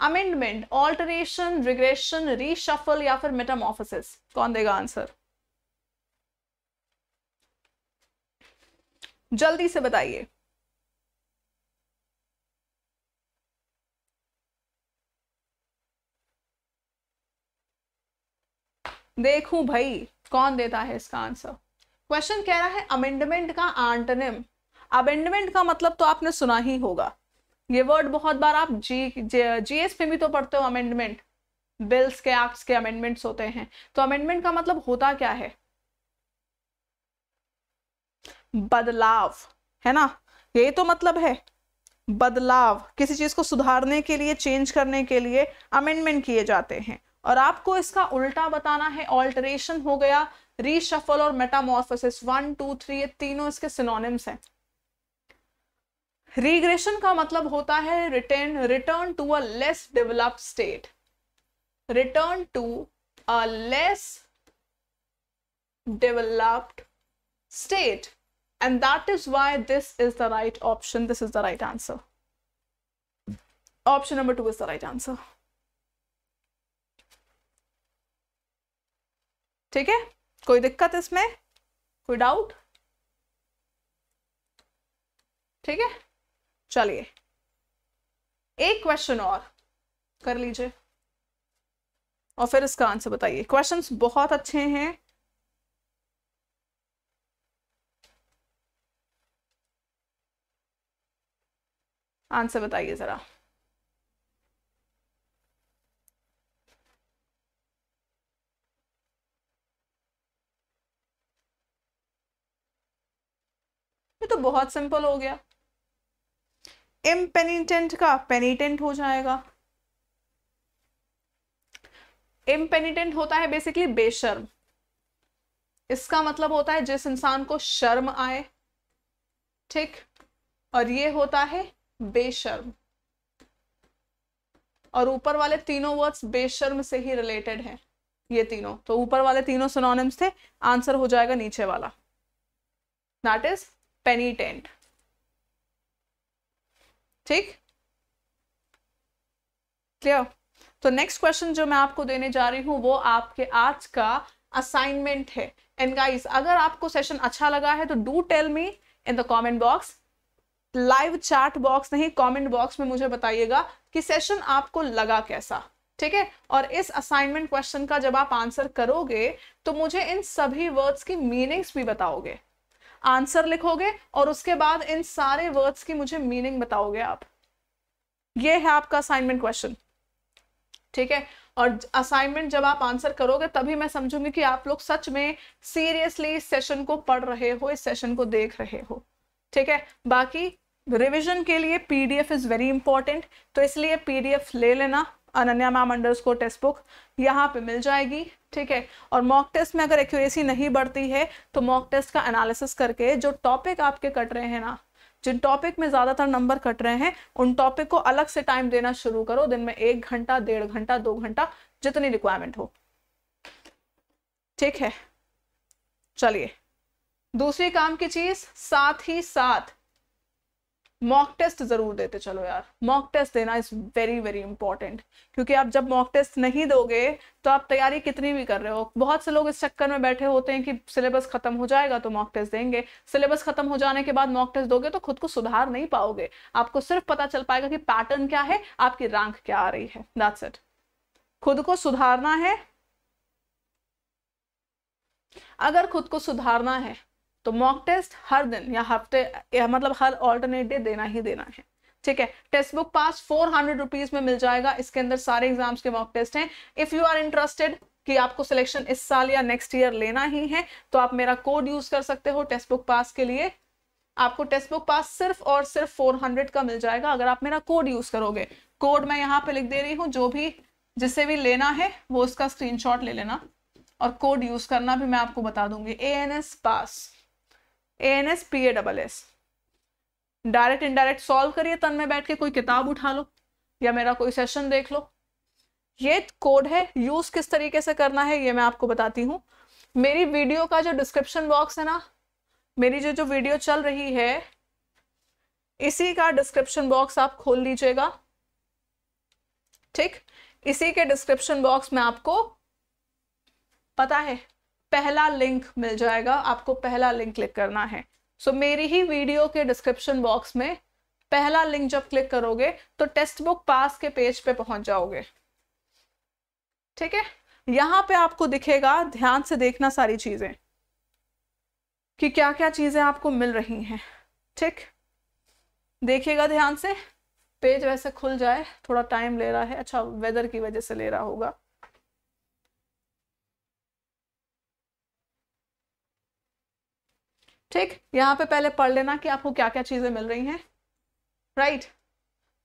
अमेंडमेंट ऑल्टरेशन रिग्रेशन रीशफल या फिर मेटामोफिस कौन देगा आंसर जल्दी से बताइए देखूं भाई कौन देता है इसका आंसर क्वेश्चन कह रहा है अमेंडमेंट का आंटनिम अमेंडमेंट का मतलब तो आपने सुना ही होगा ये वर्ड बहुत बार आप जी जीएस में भी तो पढ़ते हो अमेंडमेंट बिल्स के एक्ट्स के अमेंडमेंट्स होते हैं तो अमेंडमेंट का मतलब होता क्या है बदलाव है ना यही तो मतलब है बदलाव किसी चीज को सुधारने के लिए चेंज करने के लिए अमेंडमेंट किए जाते हैं और आपको इसका उल्टा बताना है ऑल्टरेशन हो गया रीशफल और मेटामॉर्फोसिस वन टू थ्री ये तीनों इसके सिनोनिम्स हैं रिग्रेशन का मतलब होता है return return to a less develop state return to a less developed state and that is why this is the right option this is the right answer option number two is the right answer ठीक है कोई दिक्कत इसमें कोई doubt ठीक है चलिए एक क्वेश्चन और कर लीजिए और फिर इसका आंसर बताइए क्वेश्चंस बहुत अच्छे हैं आंसर बताइए ज़रा तो बहुत सिंपल हो गया इम्पेनिटेंट का पेनिटेंट हो जाएगा इम्पेनिटेंट होता है बेसिकली बेशर्म इसका मतलब होता है जिस इंसान को शर्म आए ठीक और ये होता है बेशर्म और ऊपर वाले तीनों वर्ड्स बेशर्म से ही रिलेटेड हैं ये तीनों तो ऊपर वाले तीनों सोनोनिम्स थे आंसर हो जाएगा नीचे वाला दैट इज पेनीटेंट ठीक क्लियर तो नेक्स्ट क्वेश्चन जो मैं आपको देने जा रही हूँ वो आपके आज का असाइनमेंट है एंड गाइस अगर आपको सेशन अच्छा लगा है तो do tell me in the comment box live chat box नहीं कमेंट बॉक्स में मुझे बताइएगा कि सेशन आपको लगा कैसा ठीक है और इस असाइनमेंट क्वेश्चन का जब आप आंसर करोगे तो मुझे इन सभी वर्ड्स की मीनिंग्स भी बताओगे आंसर लिखोगे और उसके बाद इन सारे वर्ड्स की मुझे मीनिंग बताओगे आप ये है आपका असाइनमेंट क्वेश्चन ठीक है और असाइनमेंट जब आप आंसर करोगे तभी मैं समझूंगी कि आप लोग सच में सीरियसली इस सेशन को पढ़ रहे हो इस सेशन को देख रहे हो ठीक है बाकी रिविजन के लिए पीडीएफ इज़ वेरी इंपॉर्टेंट तो इसलिए पीडीएफ ले लेना Ananya ma'am under score test book यहाँ पे मिल जाएगी ठीक है और मॉक टेस्ट में अगर एक्यूरेसी नहीं बढ़ती है तो मॉक टेस्ट का एनालिसिस करके जो टॉपिक आपके कट रहे हैं ना जिन टॉपिक में ज़्यादातर नंबर कट रहे हैं उन टॉपिक को अलग से टाइम देना शुरू करो दिन में एक घंटा डेढ़ घंटा दो घंटा जितनी रिक्वायरमेंट हो ठीक है चलिए दूसरी काम की चीज़ साथ ही साथ मॉक टेस्ट ज़रूर देते चलो यार मॉक टेस्ट देना इज़ वेरी वेरी इंपॉर्टेंट क्योंकि आप जब मॉक टेस्ट नहीं दोगे तो आप तैयारी कितनी भी कर रहे हो बहुत से लोग इस चक्कर में बैठे होते हैं कि सिलेबस ख़त्म हो जाएगा तो मॉक टेस्ट देंगे सिलेबस ख़त्म हो जाने के बाद मॉक टेस्ट दोगे तो खुद को सुधार नहीं पाओगे आपको सिर्फ पता चल पाएगा कि पैटर्न क्या है आपकी रैंक क्या आ रही है दैट्स इट खुद को सुधारना है अगर खुद को सुधारना है तो मॉक टेस्ट हर दिन या हफ्ते या मतलब हर ऑल्टरनेट डे देना ही देना है ठीक है Testbook pass four hundred rupees में मिल जाएगा इसके अंदर सारे एग्जाम्स के मॉक टेस्ट हैं इफ यू आर इंटरेस्टेड कि आपको सिलेक्शन इस साल या नेक्स्ट ईयर लेना ही है तो आप मेरा कोड यूज कर सकते हो टेक्स्ट बुक पास के लिए आपको टेक्स्ट बुक पास सिर्फ और सिर्फ फोर हंड्रेड का मिल जाएगा अगर आप मेरा कोड यूज करोगे कोड मैं यहाँ पे लिख दे रही हूँ जो भी जिसे भी लेना है वो उसका स्क्रीनशॉट ले लेना और कोड यूज करना भी मैं आपको बता दूंगी A N S pass A N S P A double S direct indirect solve करिए तन में बैठ के कोई किताब उठा लो या मेरा कोई सेशन देख लो ये कोड है यूज किस तरीके से करना है ये मैं आपको बताती हूँ मेरी वीडियो का जो डिस्क्रिप्शन बॉक्स है ना मेरी जो जो वीडियो चल रही है इसी का डिस्क्रिप्शन बॉक्स आप खोल लीजिएगा ठीक इसी के डिस्क्रिप्शन बॉक्स में आपको पता है पहला लिंक मिल जाएगा आपको पहला लिंक क्लिक करना है सो so, मेरी ही वीडियो के डिस्क्रिप्शन बॉक्स में पहला लिंक जब क्लिक करोगे तो टेक्स्ट बुक पास के पेज पे पहुंच जाओगे ठीक है यहां पे आपको दिखेगा ध्यान से देखना सारी चीज़ें कि क्या क्या चीज़ें आपको मिल रही हैं ठीक देखिएगा ध्यान से पेज वैसे खुल जाए थोड़ा टाइम ले रहा है अच्छा वेदर की वजह से ले रहा होगा ठीक यहाँ पे पहले पढ़ लेना कि आपको क्या क्या चीज़ें मिल रही हैं राइट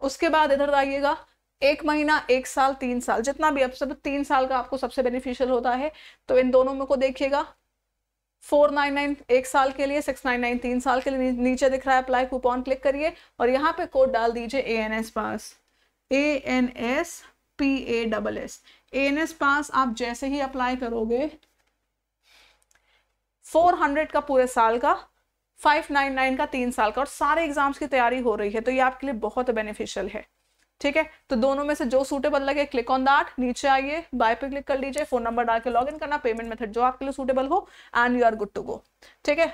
उसके बाद इधर आइएगा एक महीना एक साल तीन साल जितना भी अब सब तीन साल का आपको सबसे बेनिफिशियल होता है तो इन दोनों में को देखिएगा फोर नाइन नाइन एक साल के लिए सिक्स नाइन नाइन तीन साल के लिए नीचे दिख रहा है अप्लाई कूपन क्लिक करिए और यहाँ पे कोड डाल दीजिए A N S pass A N S P A double S A N S pass आप जैसे ही अप्लाई करोगे फोर हंड्रेड का पूरे साल का फाइव नाइन नाइन का तीन साल का और सारे एग्जाम्स की तैयारी हो रही है तो ये आपके लिए बहुत बेनिफिशियल है ठीक है तो दोनों में से जो सूटेबल लगे क्लिक ऑन दैट नीचे आइए बाय पे क्लिक कर लीजिए फोन नंबर डाल के लॉग इन करना पेमेंट मेथड जो आपके लिए सूटेबल हो and you are good to go ठीक है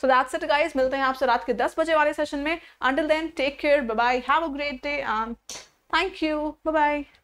सो दैट्स इट गाइस मिलते हैं आपसे रात के दस बजे वाले सेशन में until then take care bye bye have a great day and thank you bye bye